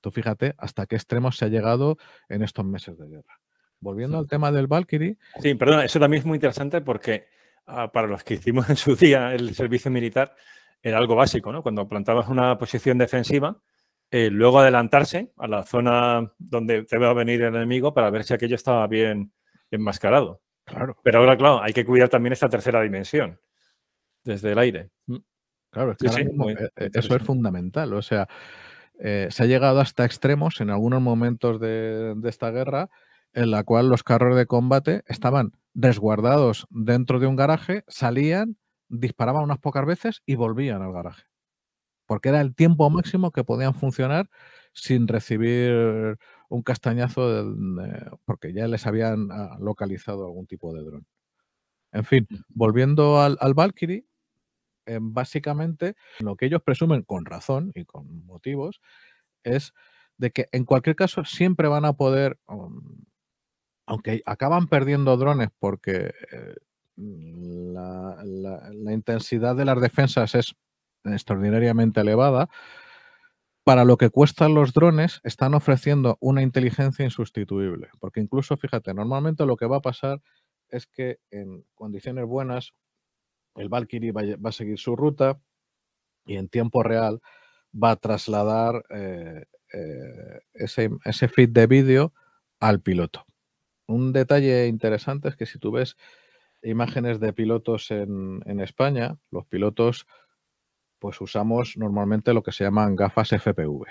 Tú fíjate hasta qué extremos se ha llegado en estos meses de guerra. Volviendo al tema del Valkyrie. Sí, perdón, eso también es muy interesante porque ah, para los que hicimos en su día el servicio militar era algo básico, ¿no? Cuando plantabas una posición defensiva, eh, luego adelantarse a la zona donde se va a venir el enemigo para ver si aquello estaba bien enmascarado. Claro. Pero ahora, claro, hay que cuidar también esta tercera dimensión, desde el aire. Mm. Claro, es e, e, eso es fundamental. O sea, eh, se ha llegado hasta extremos en algunos momentos de, de esta guerra en la cual los carros de combate estaban resguardados dentro de un garaje, salían, disparaban unas pocas veces y volvían al garaje porque era el tiempo máximo que podían funcionar sin recibir un castañazo, eh, porque ya les habían ah, localizado algún tipo de dron. En fin, volviendo al, Valkyrie, em, básicamente lo que ellos presumen con razón y con motivos es de que en cualquier caso siempre van a poder, um, aunque acaban perdiendo drones porque eh, la intensidad de las defensas es extraordinariamente elevada, para lo que cuestan los drones, están ofreciendo una inteligencia insustituible. Porque incluso, fíjate, normalmente lo que va a pasar es que en condiciones buenas, el Valkyrie va, a seguir su ruta y en tiempo real va a trasladar eh, eh, ese, feed de vídeo al piloto. Un detalle interesante es que si tú ves imágenes de pilotos en, en España, los pilotos pues usamos normalmente lo que se llaman gafas FPV.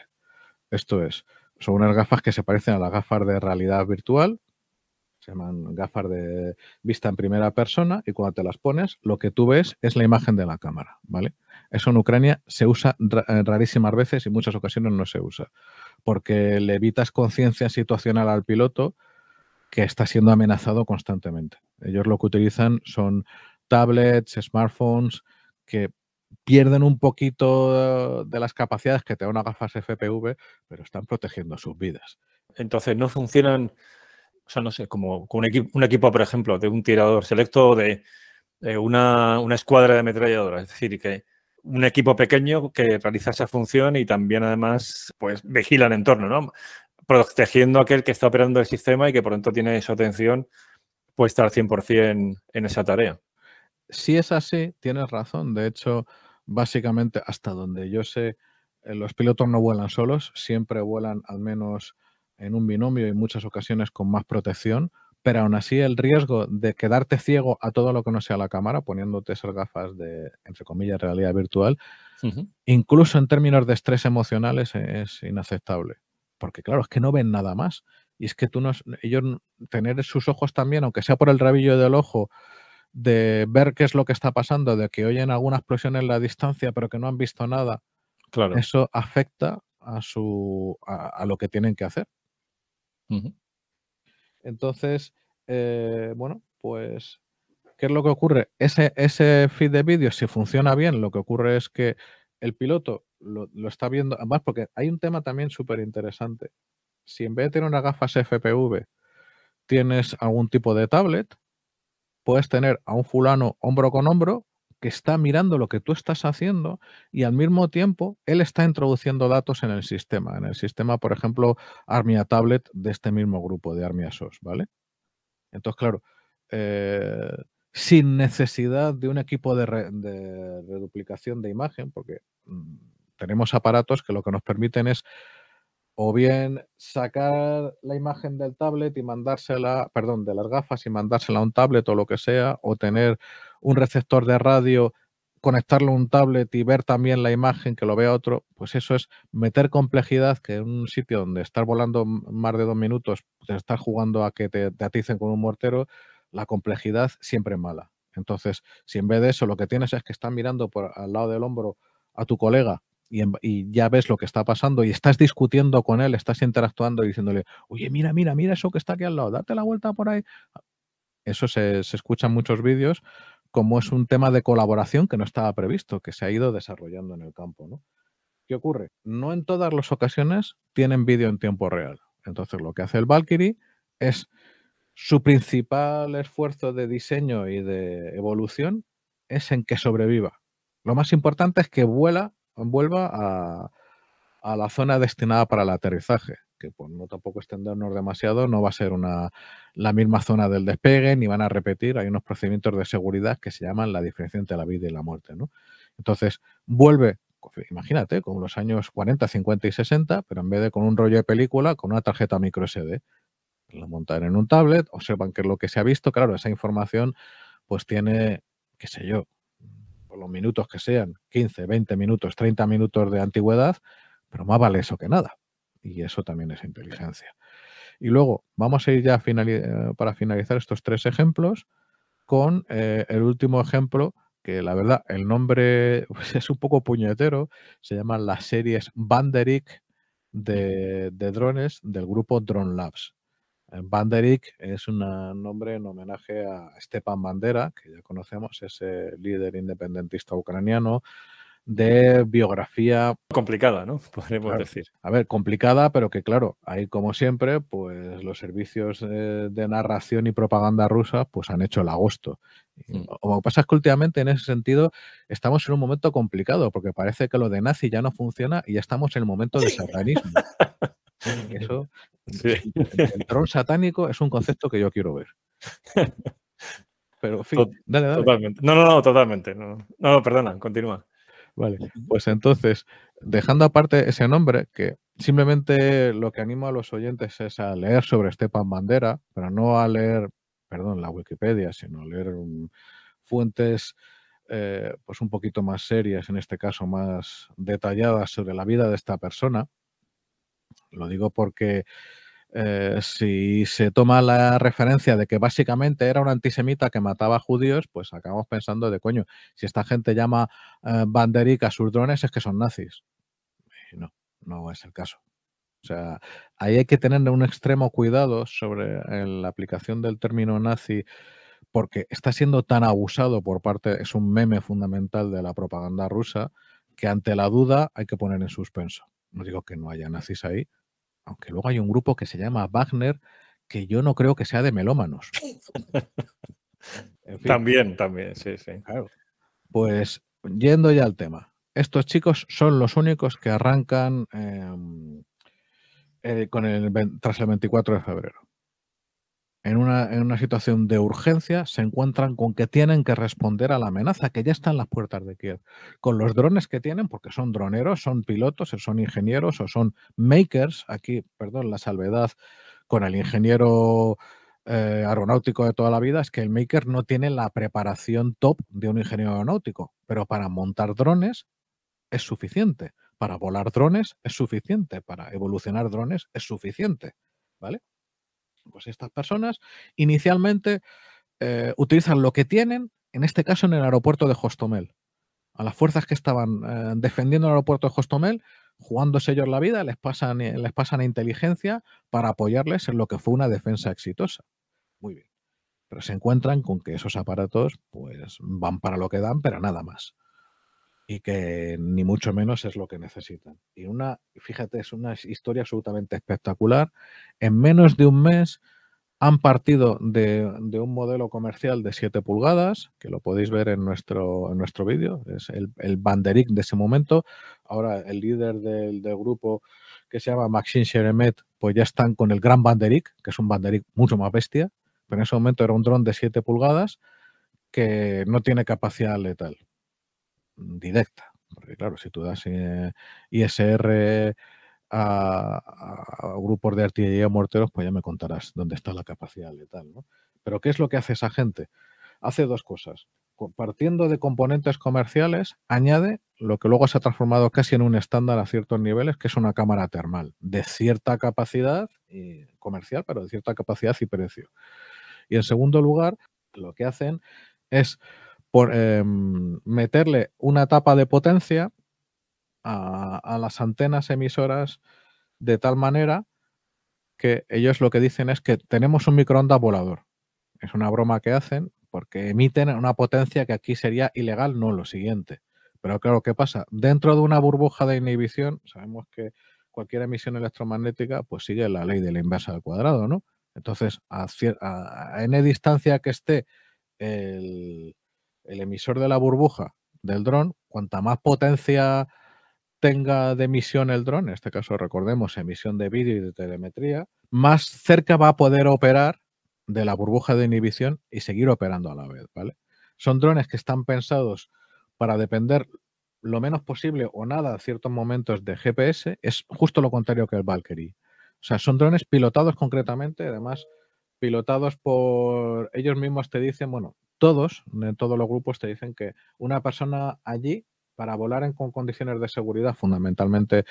Esto es, son unas gafas que se parecen a las gafas de realidad virtual, se llaman gafas de vista en primera persona y cuando te las pones, lo que tú ves es la imagen de la cámara, ¿vale? Eso en Ucrania se usa eh, rarísimas veces y muchas ocasiones no se usa, porque le evitas conciencia situacional al piloto que está siendo amenazado constantemente. Ellos lo que utilizan son tablets, smartphones, que pierden un poquito de las capacidades que te dan una gafas FPV, pero están protegiendo sus vidas. Entonces no funcionan, o sea, no sé, como, un, equipo, un, equipo, por ejemplo, de un tirador selecto de, de una, escuadra de ametralladoras. Es decir, que un equipo pequeño que realiza esa función y también además pues vigila el entorno, ¿no? Protegiendo a aquel que está operando el sistema y que por tanto tiene su atención puesta al 100% en esa tarea si es así, tienes razón. De hecho, básicamente, hasta donde yo sé, eh, los pilotos no vuelan solos, siempre vuelan al menos en un binomio y muchas ocasiones con más protección, pero aún así el riesgo de quedarte ciego a todo lo que no sea la cámara, poniéndote esas gafas de, entre comillas, realidad virtual, incluso en términos de estrés emocionales es inaceptable. Porque claro, es que no ven nada más. Y es que tú no, ellos tener sus ojos también, aunque sea por el rabillo del ojo, de ver qué es lo que está pasando, de que oyen algunas presiones en la distancia pero que no han visto nada, claro. eso afecta a, su, a, lo que tienen que hacer. Entonces, eh, bueno, pues, ¿qué es lo que ocurre? Ese, ese feed de vídeo, si funciona bien, lo que ocurre es que el piloto lo, lo está viendo, además porque hay un tema también súper interesante. Si en vez de tener unas gafas FPV, tienes algún tipo de tablet, puedes tener a un fulano hombro con hombro que está mirando lo que tú estás haciendo y al mismo tiempo él está introduciendo datos en el sistema, en el sistema, por ejemplo, Armia Tablet de este mismo grupo de Armia SOS, ¿vale? Entonces, claro, eh, sin necesidad de un equipo de, reduplicación de imagen, porque mm, tenemos aparatos que lo que nos permiten es o bien sacar la imagen del tablet y mandársela, perdón, de las gafas y mandársela a un tablet o lo que sea, o tener un receptor de radio, conectarlo a un tablet y ver también la imagen que lo vea otro, pues eso es meter complejidad que en un sitio donde estar volando más de dos minutos, estar jugando a que te, aticen con un mortero, la complejidad siempre es mala. Entonces, si en vez de eso lo que tienes es que estás mirando por al lado del hombro a tu colega y, ya ves lo que está pasando y estás discutiendo con él, estás interactuando y diciéndole, oye, mira, mira, mira eso que está aquí al lado, date la vuelta por ahí. Ah, eso se, se escucha en muchos vídeos, como es un tema de colaboración que no estaba previsto, que se ha ido desarrollando en el campo. ¿Qué ocurre? No en todas las ocasiones tienen vídeo en tiempo real. Entonces lo que hace el Valkyrie es su principal esfuerzo de diseño y de evolución es en que sobreviva. Lo más importante es que vuela vuelva a, la zona destinada para el aterrizaje, que por no tampoco extendernos demasiado, no va a ser la misma zona del despegue, ni van a repetir, hay unos procedimientos de seguridad que se llaman la diferencia entre la vida y la muerte. Entonces, vuelve, imagínate, con los años 40, 50 y 60, pero en vez de con un rollo de película, con una tarjeta micro SD. Lo montan en un tablet, observan que lo que se ha visto, claro, esa información pues tiene, qué sé yo, los minutos que sean, 15, 20 minutos, 30 minutos de antigüedad, pero más vale eso que nada. Y eso también es inteligencia. Y luego vamos a ir ya eh, para finalizar estos tres ejemplos con eh, el último ejemplo que la verdad el nombre pues, es un poco puñetero, se llaman las series Banderic de, de drones del grupo Drone Labs. Banderik eh, es un ah, nombre en homenaje a Stepan Bandera, que ya conocemos, ese líder independentista ucraniano, de biografía... Complicada, ¿no? Podríamos decir. A ver, complicada, pero que claro, ahí como siempre, pues los servicios eh, de, narración y propaganda rusa pues han hecho el agosto. Como mm. Lo que pasa es que últimamente en ese sentido estamos en un momento complicado, porque parece que lo de nazi ya no funciona y ya estamos en el momento de satanismo. Eso el tron satánico es un concepto que yo quiero ver. Pero, en fin, dale, dale. Totalmente. No, no, no, totalmente. No, perdona, continúa. Vale, pues entonces, dejando aparte ese nombre, que simplemente lo que animo a los oyentes es a leer sobre Stepan Bandera, pero no a leer, perdón, la Wikipedia, sino a leer mm, fuentes eh, pues un poquito más serias, en este caso más detalladas sobre la vida de esta persona, lo digo porque eh, si se toma la referencia de que básicamente era un antisemita que mataba judíos, pues acabamos pensando de coño, si esta gente llama eh, banderica a sus drones es que son nazis. no, no es el caso. O sea, ahí hay que tener un extremo cuidado sobre eh, la aplicación del término nazi porque está siendo tan abusado por parte, es un meme fundamental de la propaganda rusa, que ante la duda hay que poner en suspenso. No digo que no haya nazis ahí, aunque luego hay un grupo que se llama Wagner, que yo no creo que sea de melómanos. también, también, sí, sí. Claro. Pues yendo ya al tema. Estos chicos son los únicos que arrancan em, eh, con tras el 24 de febrero en una, situación de urgencia se encuentran con que tienen que responder a la amenaza que ya está en las puertas de Kiev, con los drones que tienen, porque son droneros, son pilotos, son ingenieros o son makers, aquí, perdón, la salvedad con el ingeniero eh, aeronáutico de toda la vida es que el maker no tiene la preparación top de un ingeniero aeronáutico, pero para montar drones es suficiente, para volar drones es suficiente, para evolucionar drones es suficiente, ¿vale? pues estas personas inicialmente eh, utilizan lo que tienen, en este caso en el aeropuerto de Hostomel. A las fuerzas que estaban eh, defendiendo el aeropuerto de Hostomel, jugándose ellos la vida, les pasan, eh, les inteligencia para apoyarles en lo que fue una defensa exitosa. Muy bien. Pero se encuentran con que esos aparatos pues van para lo que dan, pero nada más y que ni mucho menos es lo que necesitan. Y una, fíjate, es una historia absolutamente espectacular. En menos de un mes han partido de, un modelo comercial de 7 pulgadas, que lo podéis ver en nuestro, en nuestro vídeo, es el, el banderic de ese momento. Ahora el líder del, grupo que se llama Maxime Sheremet pues ya están con el gran banderic, que es un banderic mucho más bestia, pero en ese momento era un dron de 7 pulgadas que no tiene capacidad letal directa. Porque claro, si tú das eh, ISR a, grupos de artillería o morteros, pues ya me contarás dónde está la capacidad letal. ¿no? Pero ¿qué es lo que hace esa gente? Hace dos cosas. Partiendo de componentes comerciales, añade lo que luego se ha transformado casi en un estándar a ciertos niveles, que es una cámara termal, de cierta capacidad y comercial, pero de cierta capacidad y precio. Y en segundo lugar, lo que hacen es por, em, meterle una tapa de potencia a, las antenas emisoras de tal manera que ellos lo que dicen es que tenemos un microondas volador. Es una broma que hacen porque emiten una potencia que aquí sería ilegal, no lo siguiente. Pero claro, ¿qué pasa? Dentro de una burbuja de inhibición, sabemos que cualquier emisión electromagnética pues sigue la ley de la inversa al cuadrado, ¿no? Entonces, a n distancia que esté el, el emisor de la burbuja del dron, cuanta más potencia tenga de emisión el dron, en este caso recordemos emisión de vídeo y de telemetría, más cerca va a poder operar de la burbuja de inhibición y seguir operando a la vez, ¿vale? Son drones que están pensados para depender lo menos posible o nada a ciertos momentos de GPS, es justo lo contrario que el Valkyrie. O sea, son drones pilotados concretamente, además pilotados por ellos mismos te dicen, bueno, todos, en todos los grupos te dicen que una persona allí, para volar en, con condiciones de seguridad, fundamentalmente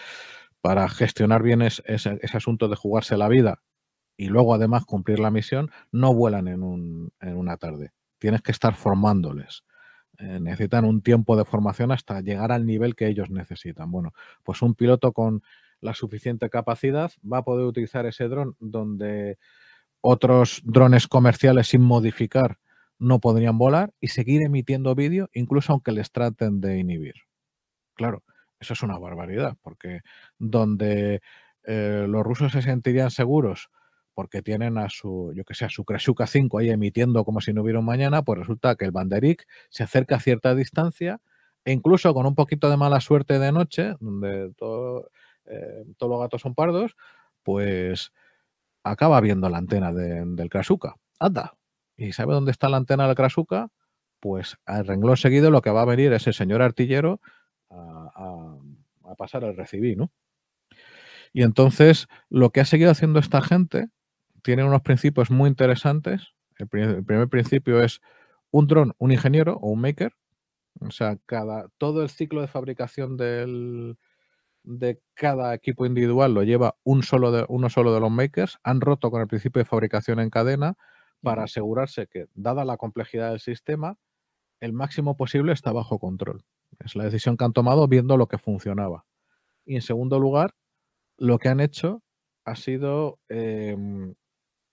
para gestionar bien ese, asunto de jugarse la vida y luego además cumplir la misión, no vuelan en, una tarde. Tienes que estar formándoles. Eh, necesitan un tiempo de formación hasta llegar al nivel que ellos necesitan. Bueno, pues un piloto con la suficiente capacidad va a poder utilizar ese dron donde otros drones comerciales sin modificar no podrían volar y seguir emitiendo vídeo incluso aunque les traten de inhibir. Claro, eso es una barbaridad, porque donde eh, los rusos se sentirían seguros porque tienen a su, yo que sé, a su Krasuka 5 ahí emitiendo como si no hubiera un mañana, pues resulta que el Banderik se acerca a cierta distancia e incluso con un poquito de mala suerte de noche, donde todo, eh, todos los gatos son pardos, pues acaba viendo la antena del Krasuka. Anda, ¿Y sabe dónde está la antena de la Pues al renglón seguido lo que va a venir es el señor artillero a, pasar al recibí, ¿no? Y entonces lo que ha seguido haciendo esta gente tiene unos principios muy interesantes. El primer, principio es un dron, un ingeniero o un maker. O sea, cada, todo el ciclo de fabricación del, de cada equipo individual lo lleva un solo uno solo de los makers. Han roto con el principio de fabricación en cadena para asegurarse que, dada la complejidad del sistema, el máximo posible está bajo control. Es la decisión que han tomado viendo lo que funcionaba. Y en segundo lugar, lo que han hecho ha sido em,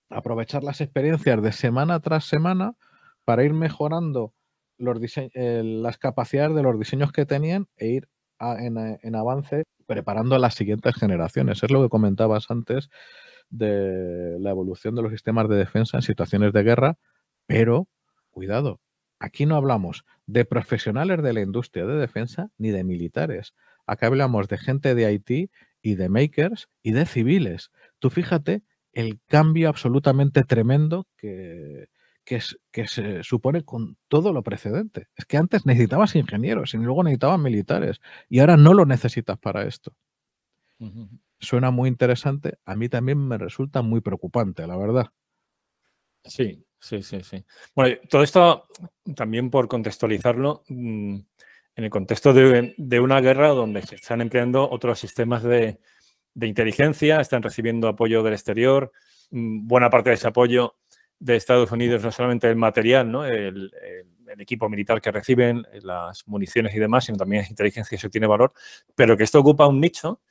aprovechar las experiencias de semana tras semana para ir mejorando las capacidades de los diseños que tenían e ir en, en avance preparando las siguientes generaciones. Es lo que comentabas antes de la evolución de los sistemas de defensa en situaciones de guerra, pero cuidado, aquí no hablamos de profesionales de la industria de defensa ni de militares. Acá hablamos de gente de Haití y de makers y de civiles. Tú fíjate el cambio absolutamente tremendo que, que, se supone con todo lo precedente. Es que antes necesitabas ingenieros y luego necesitabas militares y ahora no lo necesitas para esto suena muy interesante, a mí también me resulta muy preocupante, la verdad. Sí, sí, sí, sí. Bueno, todo esto, también por contextualizarlo, mm, en el contexto de, una guerra donde se están empleando otros sistemas de, inteligencia, están recibiendo apoyo del exterior, mm, buena parte de ese apoyo de Estados Unidos, no solamente el material, ¿no? el, equipo militar que reciben, las municiones y demás, sino también es inteligencia que eso tiene valor, pero que esto ocupa un nicho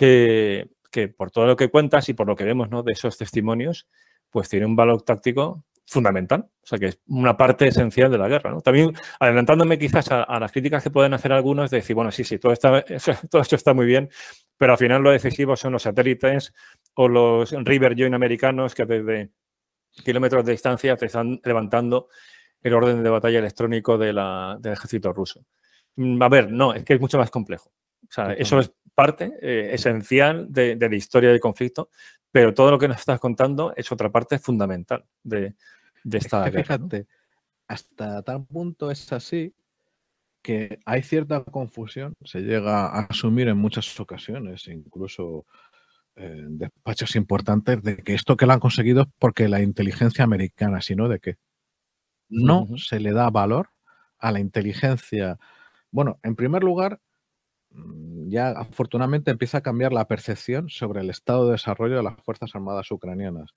que, por todo lo que cuentas y por lo que vemos ¿no? de esos testimonios, pues tiene un valor táctico fundamental, o sea que es una parte esencial de la guerra. También adelantándome quizás a, las críticas que pueden hacer algunos de decir, bueno, sí, sí, todo, está, todo esto está muy bien, pero al final lo decisivo son los satélites o los River join americanos que desde kilómetros de distancia te están levantando el orden de batalla electrónico de del ejército ruso. Mm, a ver, no, es que es mucho más complejo. O sea, eso es parte eh, esencial de, la historia del conflicto, pero todo lo que nos estás contando es otra parte fundamental de, esta hasta tal punto es así que hay cierta confusión, se llega a asumir en muchas ocasiones, incluso en eh, despachos importantes, de que esto que lo han conseguido es porque la inteligencia americana, sino de que no se le da valor a la inteligencia. Bueno, en primer lugar, Mm, ya afortunadamente empieza a cambiar la percepción sobre el estado de desarrollo de las Fuerzas Armadas ucranianas.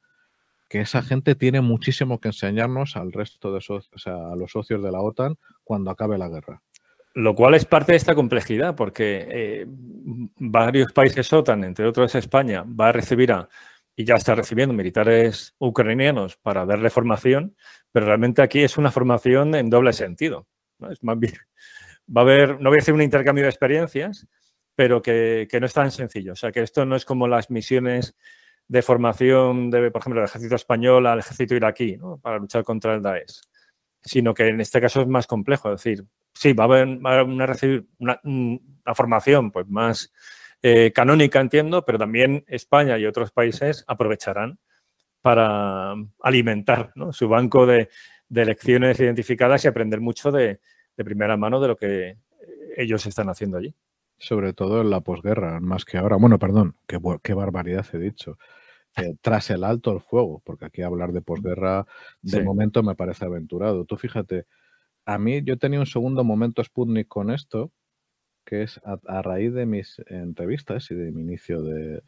Que esa gente tiene muchísimo que enseñarnos al resto de socios, a los socios de la OTAN cuando acabe la guerra. Lo cual es parte de esta complejidad, porque eh, varios países OTAN, entre otros España, va a recibir a, y ya está recibiendo militares ucranianos para darle formación, pero realmente aquí es una formación en doble sentido. Es más bien va a haber, no voy a decir un intercambio de experiencias, pero que, no es tan sencillo. O sea, que esto no es como las misiones de formación de, por ejemplo, el ejército español al ejército iraquí, ¿no? Para luchar contra el Daesh. Sino que en este caso es más complejo. Es decir, sí, va a haber, una, formación pues, más eh, canónica, entiendo, pero también España y otros países aprovecharán para alimentar su banco de, de lecciones identificadas y aprender mucho de, de primera mano de lo que eh, ellos están haciendo allí. Sobre todo en la posguerra, más que ahora. Bueno, perdón, qué, qué barbaridad he dicho. Eh, tras el alto el fuego, porque aquí hablar de posguerra de momento me parece aventurado. Tú fíjate, a mí yo tenía un segundo momento Sputnik con esto, que es a, raíz de mis entrevistas y de mi inicio de,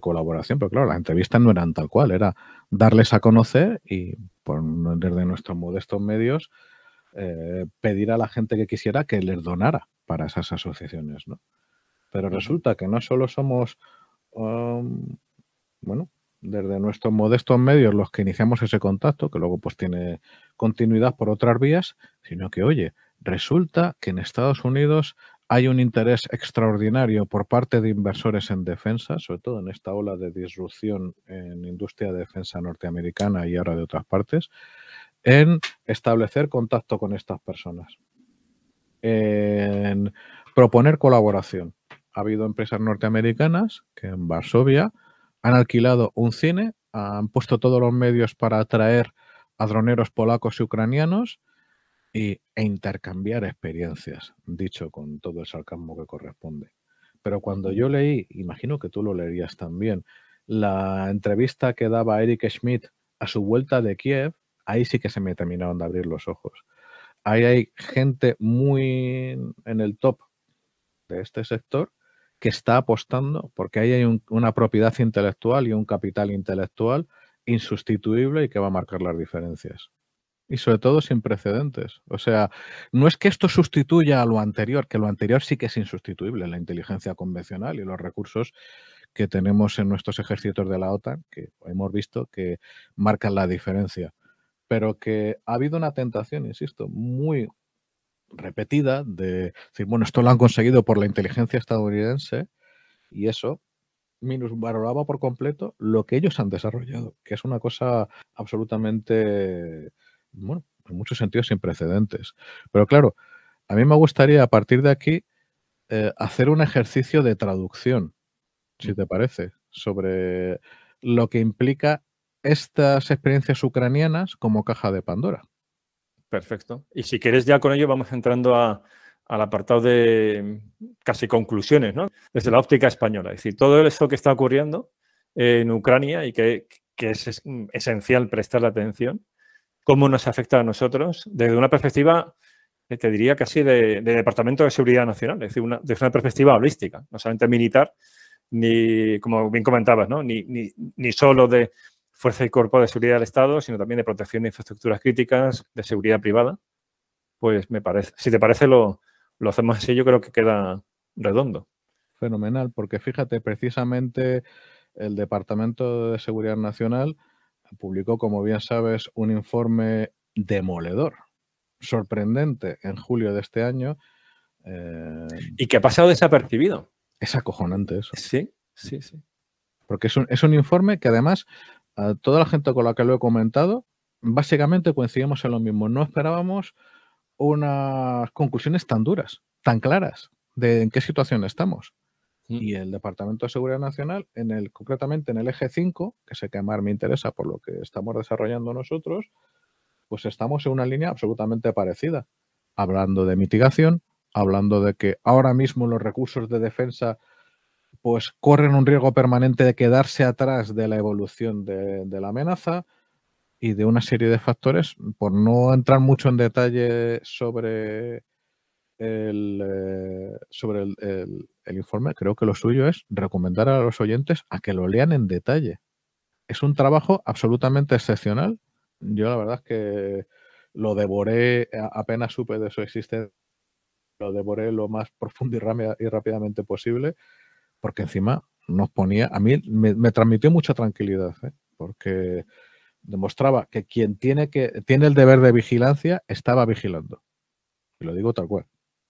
colaboración, pero claro, las entrevistas no eran tal cual, era darles a conocer y por, de nuestros modestos medios eh, pedir a la gente que quisiera que les donara para esas asociaciones, ¿no? Pero resulta que no solo somos, bueno, desde nuestros modestos medios los que iniciamos ese contacto, que luego pues tiene continuidad por otras vías, sino que, oye, resulta que en Estados Unidos hay un interés extraordinario por parte de inversores en defensa, sobre todo en esta ola de disrupción en industria de defensa norteamericana y ahora de otras partes, en establecer contacto con estas personas, en proponer colaboración. Ha habido empresas norteamericanas que en Varsovia han alquilado un cine, han puesto todos los medios para atraer a droneros polacos y ucranianos e intercambiar experiencias, dicho con todo el sarcasmo que corresponde. Pero cuando yo leí, imagino que tú lo leerías también, la entrevista que daba Eric Schmidt a su vuelta de Kiev, ahí sí que se me terminaron de abrir los ojos. Ahí hay gente muy en el top de este sector que está apostando, porque ahí hay una propiedad intelectual y un capital intelectual insustituible y que va a marcar las diferencias. Y sobre todo sin precedentes. O sea, no es que esto sustituya a lo anterior, que lo anterior sí que es insustituible, la inteligencia convencional y los recursos que tenemos en nuestros ejércitos de la OTAN, que hemos visto que marcan la diferencia pero que ha habido una tentación, insisto, muy repetida de decir, bueno, esto lo han conseguido por la inteligencia estadounidense y eso minusvaloraba por completo lo que ellos han desarrollado, que es una cosa absolutamente, bueno, en muchos sentidos sin precedentes. Pero claro, a mí me gustaría a partir de aquí eh, hacer un ejercicio de traducción, si te parece, sobre lo que implica estas experiencias ucranianas como caja de Pandora. Perfecto. Y si quieres ya con ello vamos entrando al apartado de casi conclusiones, Desde la óptica española. Es decir, todo eso que está ocurriendo en Ucrania y que, es mm, esencial prestar atención, cómo nos afecta a nosotros desde una perspectiva, eh, te diría casi de, de Departamento de Seguridad Nacional, es decir, una, desde una perspectiva holística, no solamente militar, ni, como bien comentabas, ¿no? ni solo de, fuerza y cuerpo de seguridad del Estado, sino también de protección de infraestructuras críticas, de seguridad privada, pues me parece, si te parece lo, lo hacemos así, yo creo que queda redondo. Fenomenal, porque fíjate, precisamente el Departamento de Seguridad Nacional publicó, como bien sabes, un informe demoledor, sorprendente, en julio de este año. Eh, y que ha pasado desapercibido. Es acojonante eso. Sí, sí, sí. Porque es un, es un informe que además toda la gente con la que lo he comentado, básicamente coincidimos en lo mismo. No esperábamos unas conclusiones tan duras, tan claras, de en qué situación estamos. Mm. Y el Departamento de Seguridad Nacional, en el, concretamente en el eje 5, que sé que más me interesa por lo que estamos desarrollando nosotros, pues estamos en una línea absolutamente parecida. Hablando de mitigación, hablando de que ahora mismo los recursos de defensa pues corren un riesgo permanente de quedarse atrás de la evolución de, la amenaza y de una serie de factores. Por no entrar mucho en detalle sobre el, eh, sobre el, informe, creo que lo suyo es recomendar a los oyentes a que lo lean en detalle. Es un trabajo absolutamente excepcional. Yo la verdad es que lo devoré eh, apenas supe de su existencia, lo devoré lo más profundo y, y rápidamente posible porque encima nos ponía, a mí me, transmitió mucha tranquilidad, ¿eh? porque demostraba que quien tiene, que, tiene el deber de vigilancia estaba vigilando. Y lo digo tal cual,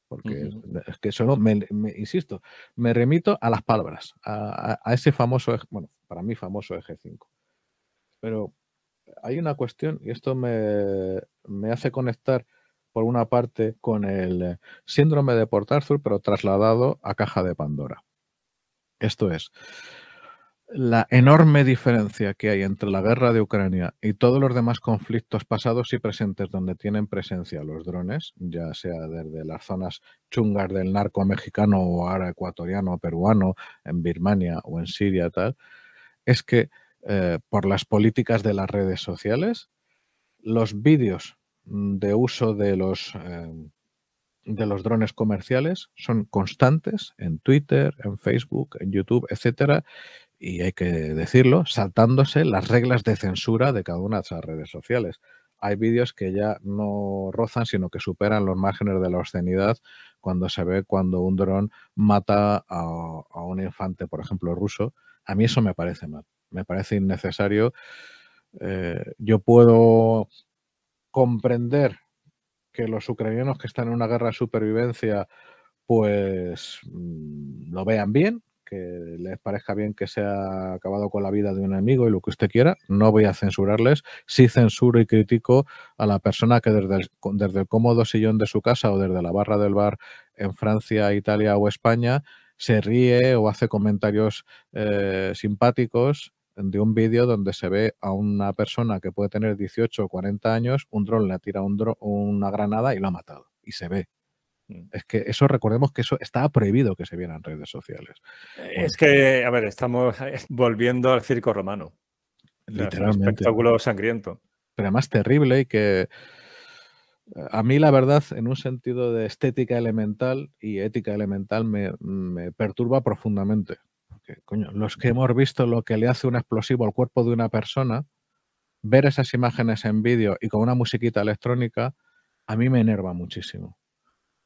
porque es que eso no, me, insisto, me remito a las palabras, a, ese famoso, bueno, para mí famoso eje 5. Pero hay una cuestión, y esto me, me, hace conectar por una parte con el síndrome de Port Arthur, pero trasladado a Caja de Pandora. Esto es, la enorme diferencia que hay entre la guerra de Ucrania y todos los demás conflictos pasados y presentes donde tienen presencia los drones, ya sea desde las zonas chungas del narco mexicano o ahora ecuatoriano o peruano, en Birmania o en Siria, tal, es que eh, por las políticas de las redes sociales, los vídeos de uso de los eh, de los drones comerciales son constantes en Twitter, en Facebook, en YouTube, etcétera, y hay que decirlo, saltándose las reglas de censura de cada una de esas redes sociales. Hay vídeos que ya no rozan, sino que superan los márgenes de la obscenidad cuando se ve cuando un dron mata a, un infante, por ejemplo, ruso. A mí eso me parece mal, me parece innecesario. Eh, yo puedo comprender que los ucranianos que están en una guerra de supervivencia pues mm, lo vean bien, que les parezca bien que se ha acabado con la vida de un enemigo y lo que usted quiera, no voy a censurarles, sí censuro y critico a la persona que desde el, cómodo sillón de su casa o desde la barra del bar en Francia, Italia o España se ríe o hace comentarios eh, simpáticos de un vídeo donde se ve a una persona que puede tener 18 o 40 años, un dron le tira un una granada y lo ha matado. Y se ve. Mm. Es que eso, recordemos que eso estaba prohibido que se viera en redes sociales. Eh, es que, a ver, estamos eh, volviendo al circo romano. Literalmente. Un espectáculo sangriento. Pero además terrible y que a mí la verdad, en un sentido de estética elemental y ética elemental, me perturba profundamente los que hemos visto lo que le hace un explosivo al cuerpo de una persona, ver esas imágenes en vídeo y con una musiquita electrónica, a mí me enerva muchísimo.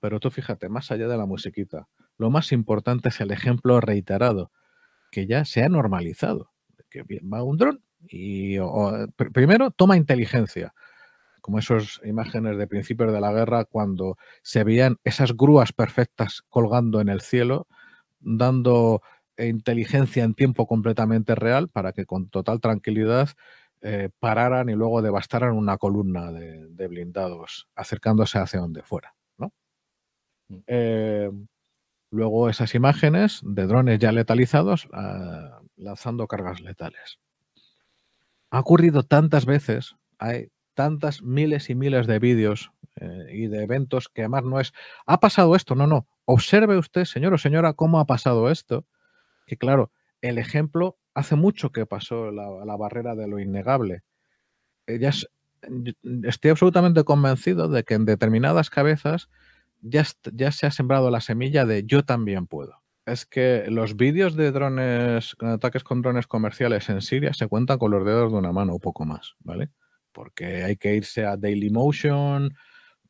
Pero tú fíjate, más allá de la musiquita, lo más importante es el ejemplo reiterado, que ya se ha normalizado. Que va un dron y primero toma inteligencia, como esas imágenes de principios de la guerra cuando se veían esas grúas perfectas colgando en el cielo, dando e inteligencia en tiempo completamente real para que con total tranquilidad eh, pararan y luego devastaran una columna de, blindados acercándose hacia donde fuera. Mm. Eh, luego esas imágenes de drones ya letalizados ah, lanzando cargas letales. Ha ocurrido tantas veces, hay tantas miles y miles de vídeos eh, y de eventos que además no es, ha pasado esto, no, no, observe usted, señor o señora, cómo ha pasado esto que claro, el ejemplo hace mucho que pasó la, barrera de lo innegable. Ya estoy absolutamente convencido de que en determinadas cabezas ya, se ha sembrado la semilla de yo también puedo es que los vídeos de drones, eh, ataques con drones comerciales en Siria se cuentan con los dedos de una mano o poco más, ¿vale? Porque hay que irse a Motion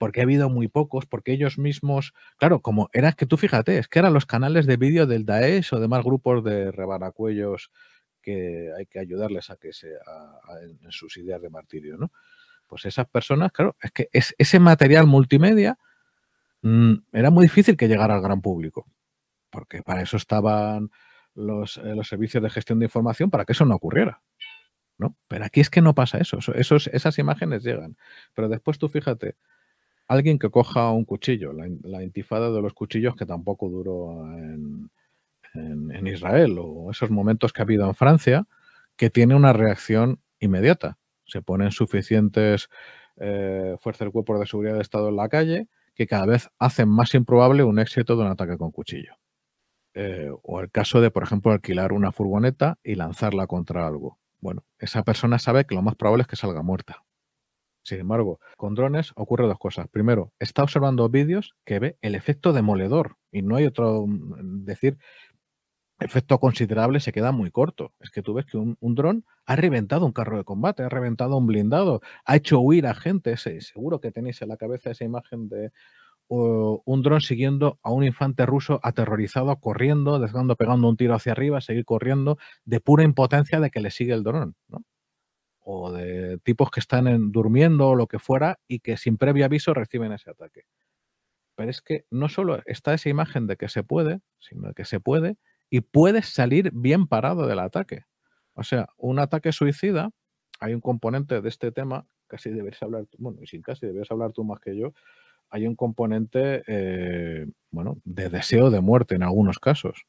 porque ha habido muy pocos, porque ellos mismos, claro, como era que tú fíjate, es que eran los canales de vídeo del Daesh o demás grupos de rebanacuellos que hay que ayudarles a que se en sus ideas de martirio, ¿no? Pues esas personas, claro, es que es, ese material multimedia mm, era muy difícil que llegara al gran público, porque para eso estaban los, eh, los servicios de gestión de información para que eso no ocurriera. ¿no? Pero aquí es que no pasa eso. esos, esas imágenes llegan. Pero después tú fíjate, alguien que coja un cuchillo, la, intifada de los cuchillos que tampoco duró en, Israel o esos momentos que ha habido en Francia, que tiene una reacción inmediata. Se ponen suficientes eh, fuerzas del cuerpo de seguridad de Estado en la calle que cada vez hacen más improbable un éxito de un ataque con cuchillo. Eh, o el caso de, por ejemplo, alquilar una furgoneta y lanzarla contra algo. Bueno, esa persona sabe que lo más probable es que salga muerta. Sin embargo, con drones ocurre dos cosas. Primero, está observando vídeos que ve el efecto demoledor y no hay otro mm, mm, decir efecto considerable se queda muy corto. Es que tú ves que un, dron ha reventado un carro de combate, ha reventado un blindado, ha hecho huir a gente. seguro que tenéis en la cabeza esa imagen de un dron siguiendo a un infante ruso aterrorizado, corriendo, dejando, pegando un tiro hacia arriba, seguir corriendo, de pura impotencia de que le sigue el dron. ¿no? o de tipos que están durmiendo o lo que fuera y que sin previo aviso reciben ese ataque. Pero es que no solo está esa imagen de que se puede, sino de que se puede y puedes salir bien parado del ataque. O sea, un ataque suicida, hay un componente de este tema, casi deberías hablar, bueno, y sin casi deberías hablar tú más que yo, hay un componente, eh, bueno, de deseo de muerte en algunos casos,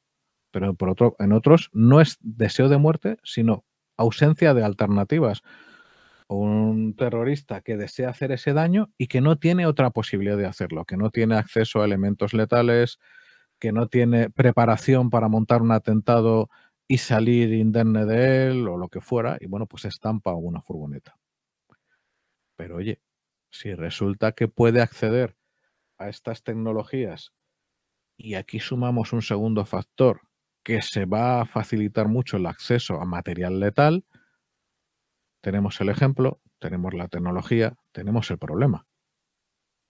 pero por otro, en otros no es deseo de muerte, sino ausencia de alternativas. Un terrorista que desea hacer ese daño y que no tiene otra posibilidad de hacerlo, que no tiene acceso a elementos letales, que no tiene preparación para montar un atentado y salir indemne de él o lo que fuera, y bueno, pues estampa una furgoneta. Pero oye, si resulta que puede acceder a estas tecnologías y aquí sumamos un segundo factor que se va a facilitar mucho el acceso a material letal. Tenemos el ejemplo, tenemos la tecnología, tenemos el problema.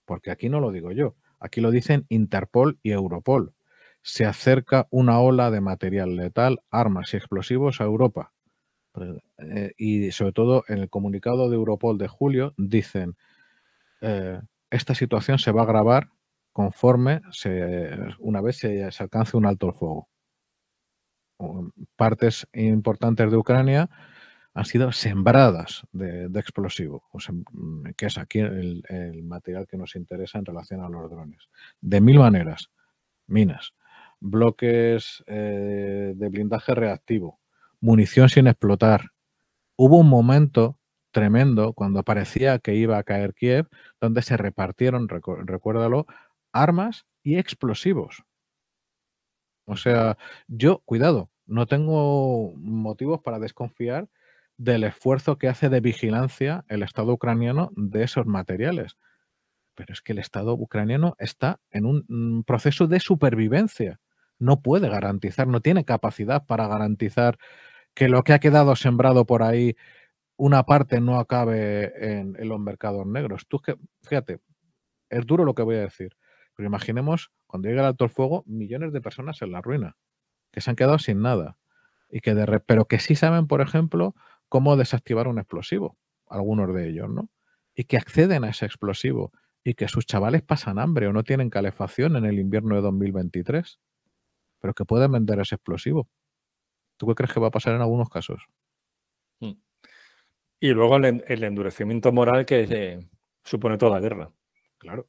Porque aquí no lo digo yo, aquí lo dicen Interpol y Europol. Se acerca una ola de material letal, armas y explosivos a Europa. Eh, y sobre todo en el comunicado de Europol de julio dicen, eh, esta situación se va a agravar conforme una vez se, se alcance un alto el fuego partes importantes de Ucrania han sido sembradas de, explosivos, explosivo, mm, que es aquí el, material que nos interesa en relación a los drones. De mil maneras, minas, bloques eh, de blindaje reactivo, munición sin explotar. Hubo un momento tremendo cuando parecía que iba a caer Kiev, donde se repartieron, recuérdalo, armas y explosivos. O sea, yo, cuidado, no tengo motivos para desconfiar del esfuerzo que hace de vigilancia el Estado ucraniano de esos materiales. Pero es que el Estado ucraniano está en un mm, proceso de supervivencia. No puede garantizar, no tiene capacidad para garantizar que lo que ha quedado sembrado por ahí, una parte no acabe en, los mercados negros. Tú fíjate, es duro lo que voy a decir, pero imaginemos cuando llega el alto fuego, millones de personas en la ruina, que se han quedado sin nada. Y que pero que sí saben, por ejemplo, cómo desactivar un explosivo, algunos de ellos, ¿no? Y que acceden a ese explosivo y que sus chavales pasan hambre o no tienen calefacción en el invierno de 2023, pero que pueden vender ese explosivo. ¿Tú qué crees que va a pasar en algunos casos? Hmm. Y luego el, endurecimiento moral que supone toda guerra. Claro.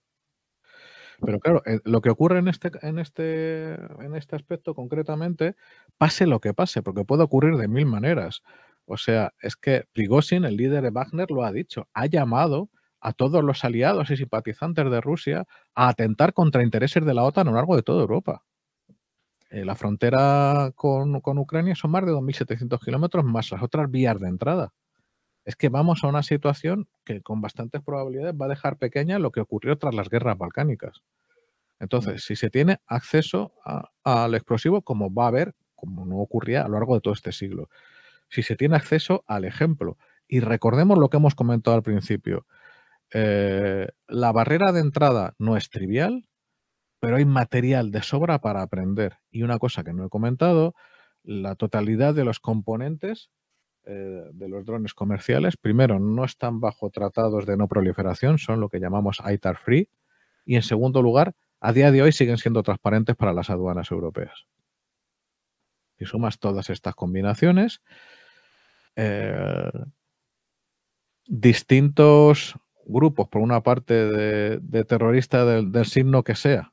Pero claro, eh, lo que ocurre este, este, en este, aspecto concretamente, pase lo que pase, porque puede ocurrir de mil maneras. O sea, es que Prigozhin, el líder de Wagner, lo ha dicho, ha llamado a todos los aliados y simpatizantes de Rusia a atentar contra intereses de la OTAN a lo largo de toda Europa. Eh, la frontera con Ucrania son más de 2.700 kilómetros más las otras vías de entrada es que vamos a una situación que con bastantes probabilidades va a dejar pequeña lo que ocurrió tras las guerras balcánicas. Mm. Entonces, si se tiene acceso al explosivo, como va a haber, como no ocurría a lo largo de todo este siglo, si se tiene acceso al ejemplo, y recordemos lo que hemos comentado al principio, eh, la barrera de entrada no es trivial, pero hay material de sobra para aprender. Y una cosa que no he comentado, la totalidad de los componentes eh, de los drones comerciales, primero, no están bajo tratados de no proliferación, son lo que llamamos ITAR free, y en segundo lugar, a día de hoy siguen siendo transparentes para las aduanas europeas. Y sumas todas estas combinaciones, eh, distintos grupos, por una parte de, terrorista del, del, signo que sea,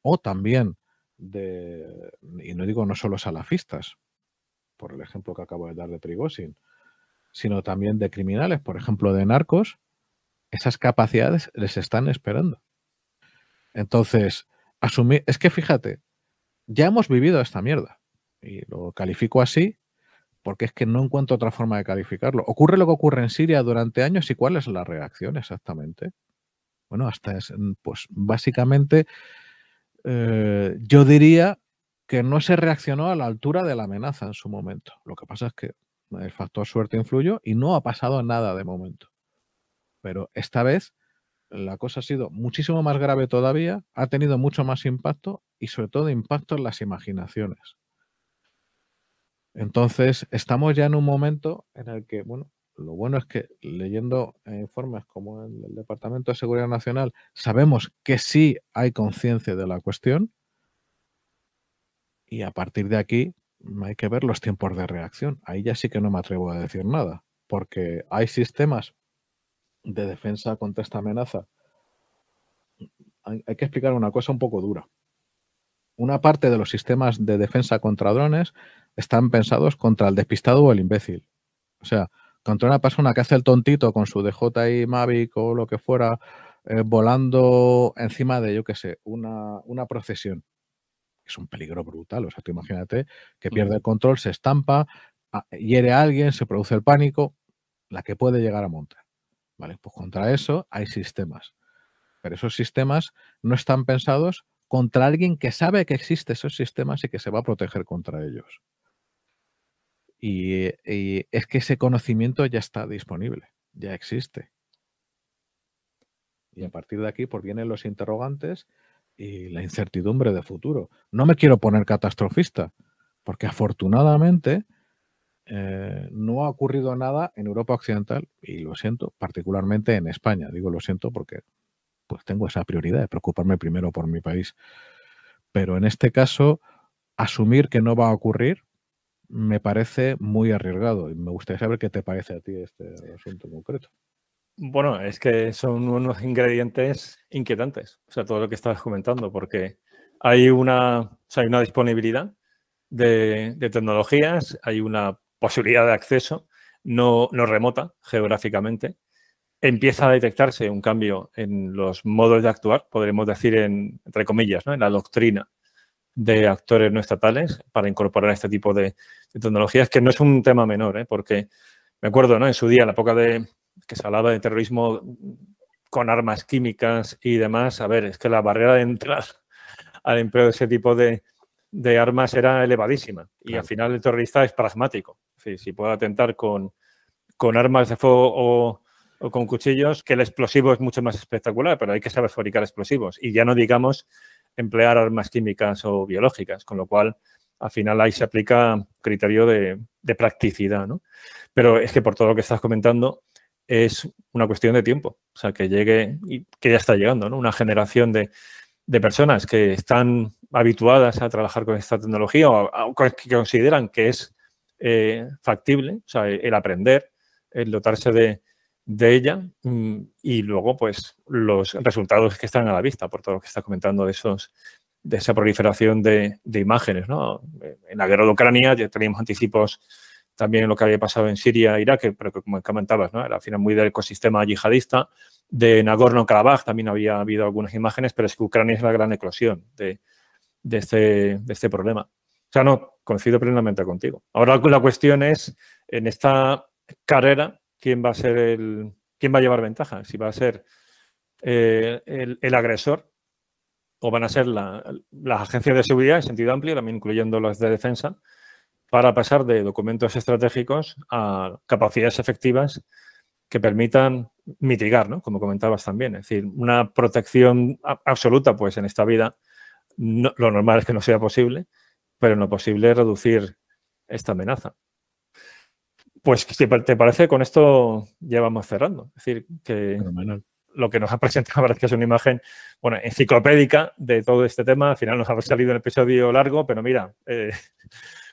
o también de, y no digo no solo salafistas, por el ejemplo que acabo de dar de Prigozhin, sino también de criminales, por ejemplo de narcos, esas capacidades les están esperando. Entonces, asumir, es que fíjate, ya hemos vivido esta mierda y lo califico así porque es que no encuentro otra forma de calificarlo. Ocurre lo que ocurre en Siria durante años y cuál es la reacción exactamente. Bueno, hasta es, pues básicamente eh, yo diría que no se reaccionó a la altura de la amenaza en su momento. Lo que pasa es que el factor suerte influyó y no ha pasado nada de momento. Pero esta vez la cosa ha sido muchísimo más grave todavía, ha tenido mucho más impacto y sobre todo impacto en las imaginaciones. Entonces, estamos ya en un momento en el que, bueno, lo bueno es que leyendo informes como el Departamento de Seguridad Nacional, sabemos que sí hay conciencia de la cuestión, y a partir de aquí mm, hay que ver los tiempos de reacción. Ahí ya sí que no me atrevo a decir nada, porque hay sistemas de defensa contra esta amenaza. Hay, que explicar una cosa un poco dura. Una parte de los sistemas de defensa contra drones están pensados contra el despistado o el imbécil. O sea, contra una persona que hace el tontito con su DJI Mavic o lo que fuera, eh, volando encima de, yo qué sé, una, una procesión es un peligro brutal. O sea, tú imagínate que pierde el control, se estampa, ah, hiere a alguien, se produce el pánico, la que puede llegar a montar. ¿Vale? Pues contra eso hay sistemas. Pero esos sistemas no están pensados contra alguien que sabe que existen esos sistemas y que se va a proteger contra ellos. Y, y es que ese conocimiento ya está disponible, ya existe. Y a partir de aquí, pues vienen los interrogantes y la incertidumbre de futuro. No me quiero poner catastrofista, porque afortunadamente eh, no ha ocurrido nada en Europa Occidental, y lo siento, particularmente en España. Digo lo siento porque pues tengo esa prioridad de preocuparme primero por mi país. Pero en este caso, asumir que no va a ocurrir me parece muy arriesgado y me gustaría saber qué te parece a ti este asunto concreto. Bueno, es que son unos ingredientes inquietantes, o sea, todo lo que estabas comentando, porque hay una, una disponibilidad de, tecnologías, hay una posibilidad de acceso no, no remota geográficamente. Empieza a detectarse un cambio en los modos de actuar, podremos decir, en, entre comillas, ¿no? en la doctrina de actores no estatales para incorporar este tipo de, tecnologías, que no es un tema menor, ¿eh? porque me acuerdo, ¿no? En su día, en la época de, que se hablaba de terrorismo con armas químicas y demás, a ver, es que la barrera de entrar al empleo de ese tipo de, armas era elevadísima. Y al final el terrorista es pragmático. si puede atentar con, con armas de fuego o, con cuchillos, que el explosivo es mucho más espectacular, pero hay que saber fabricar explosivos. Y ya no digamos emplear armas químicas o biológicas, con lo cual al final ahí se aplica criterio de, practicidad. Pero es que por todo lo que estás comentando, es una cuestión de tiempo. O sea, que llegue, y que ya está llegando, ¿no? Una generación de, personas que están habituadas a trabajar con esta tecnología o, que consideran que es eh, factible, o sea, el, aprender, el dotarse de, ella mm, y luego pues los resultados que están a la vista por todo lo que está comentando de esos de esa proliferación de, imágenes ¿no? en la guerra de Ucrania ya teníamos anticipos también lo que había pasado en Siria e Irak, pero como comentabas, ¿no? era al final muy del ecosistema yihadista. De Nagorno-Karabaj también había habido algunas imágenes, pero es que Ucrania es la gran eclosión este, de, este, problema. O sea, no, coincido plenamente contigo. Ahora la cuestión es, en esta carrera, ¿quién va a ser el, quién va a llevar ventaja? Si va a ser eh, el, agresor o van a ser las agencias de seguridad en sentido amplio, también incluyendo las de defensa, para pasar de documentos estratégicos a capacidades efectivas que permitan mitigar, ¿no? como comentabas también. Es decir, una protección absoluta, pues en esta vida lo normal es que no sea posible, pero no lo posible reducir esta amenaza. Pues, si te parece, con esto ya vamos cerrando. Es decir, que lo que nos ha presentado, parece es que es una imagen, bueno, enciclopédica de todo este tema. Al final nos ha salido un episodio largo, pero mira, eh,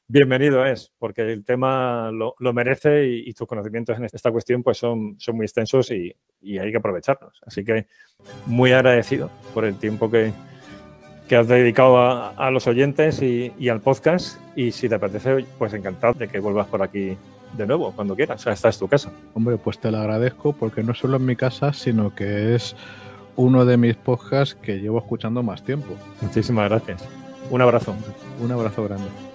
bienvenido es, porque el tema lo, merece y, tus conocimientos en esta cuestión pues son, son muy extensos y, hay que aprovecharlos. Así que muy agradecido por el tiempo que, has dedicado a, los oyentes y, al podcast. Y si te apetece, pues encantado de que vuelvas por aquí de nuevo, cuando quieras. esta es tu casa. Hombre, pues te lo agradezco porque no solo es mi casa, sino que es uno de mis podcasts que llevo escuchando más tiempo. Muchísimas gracias. Un abrazo. Un abrazo grande.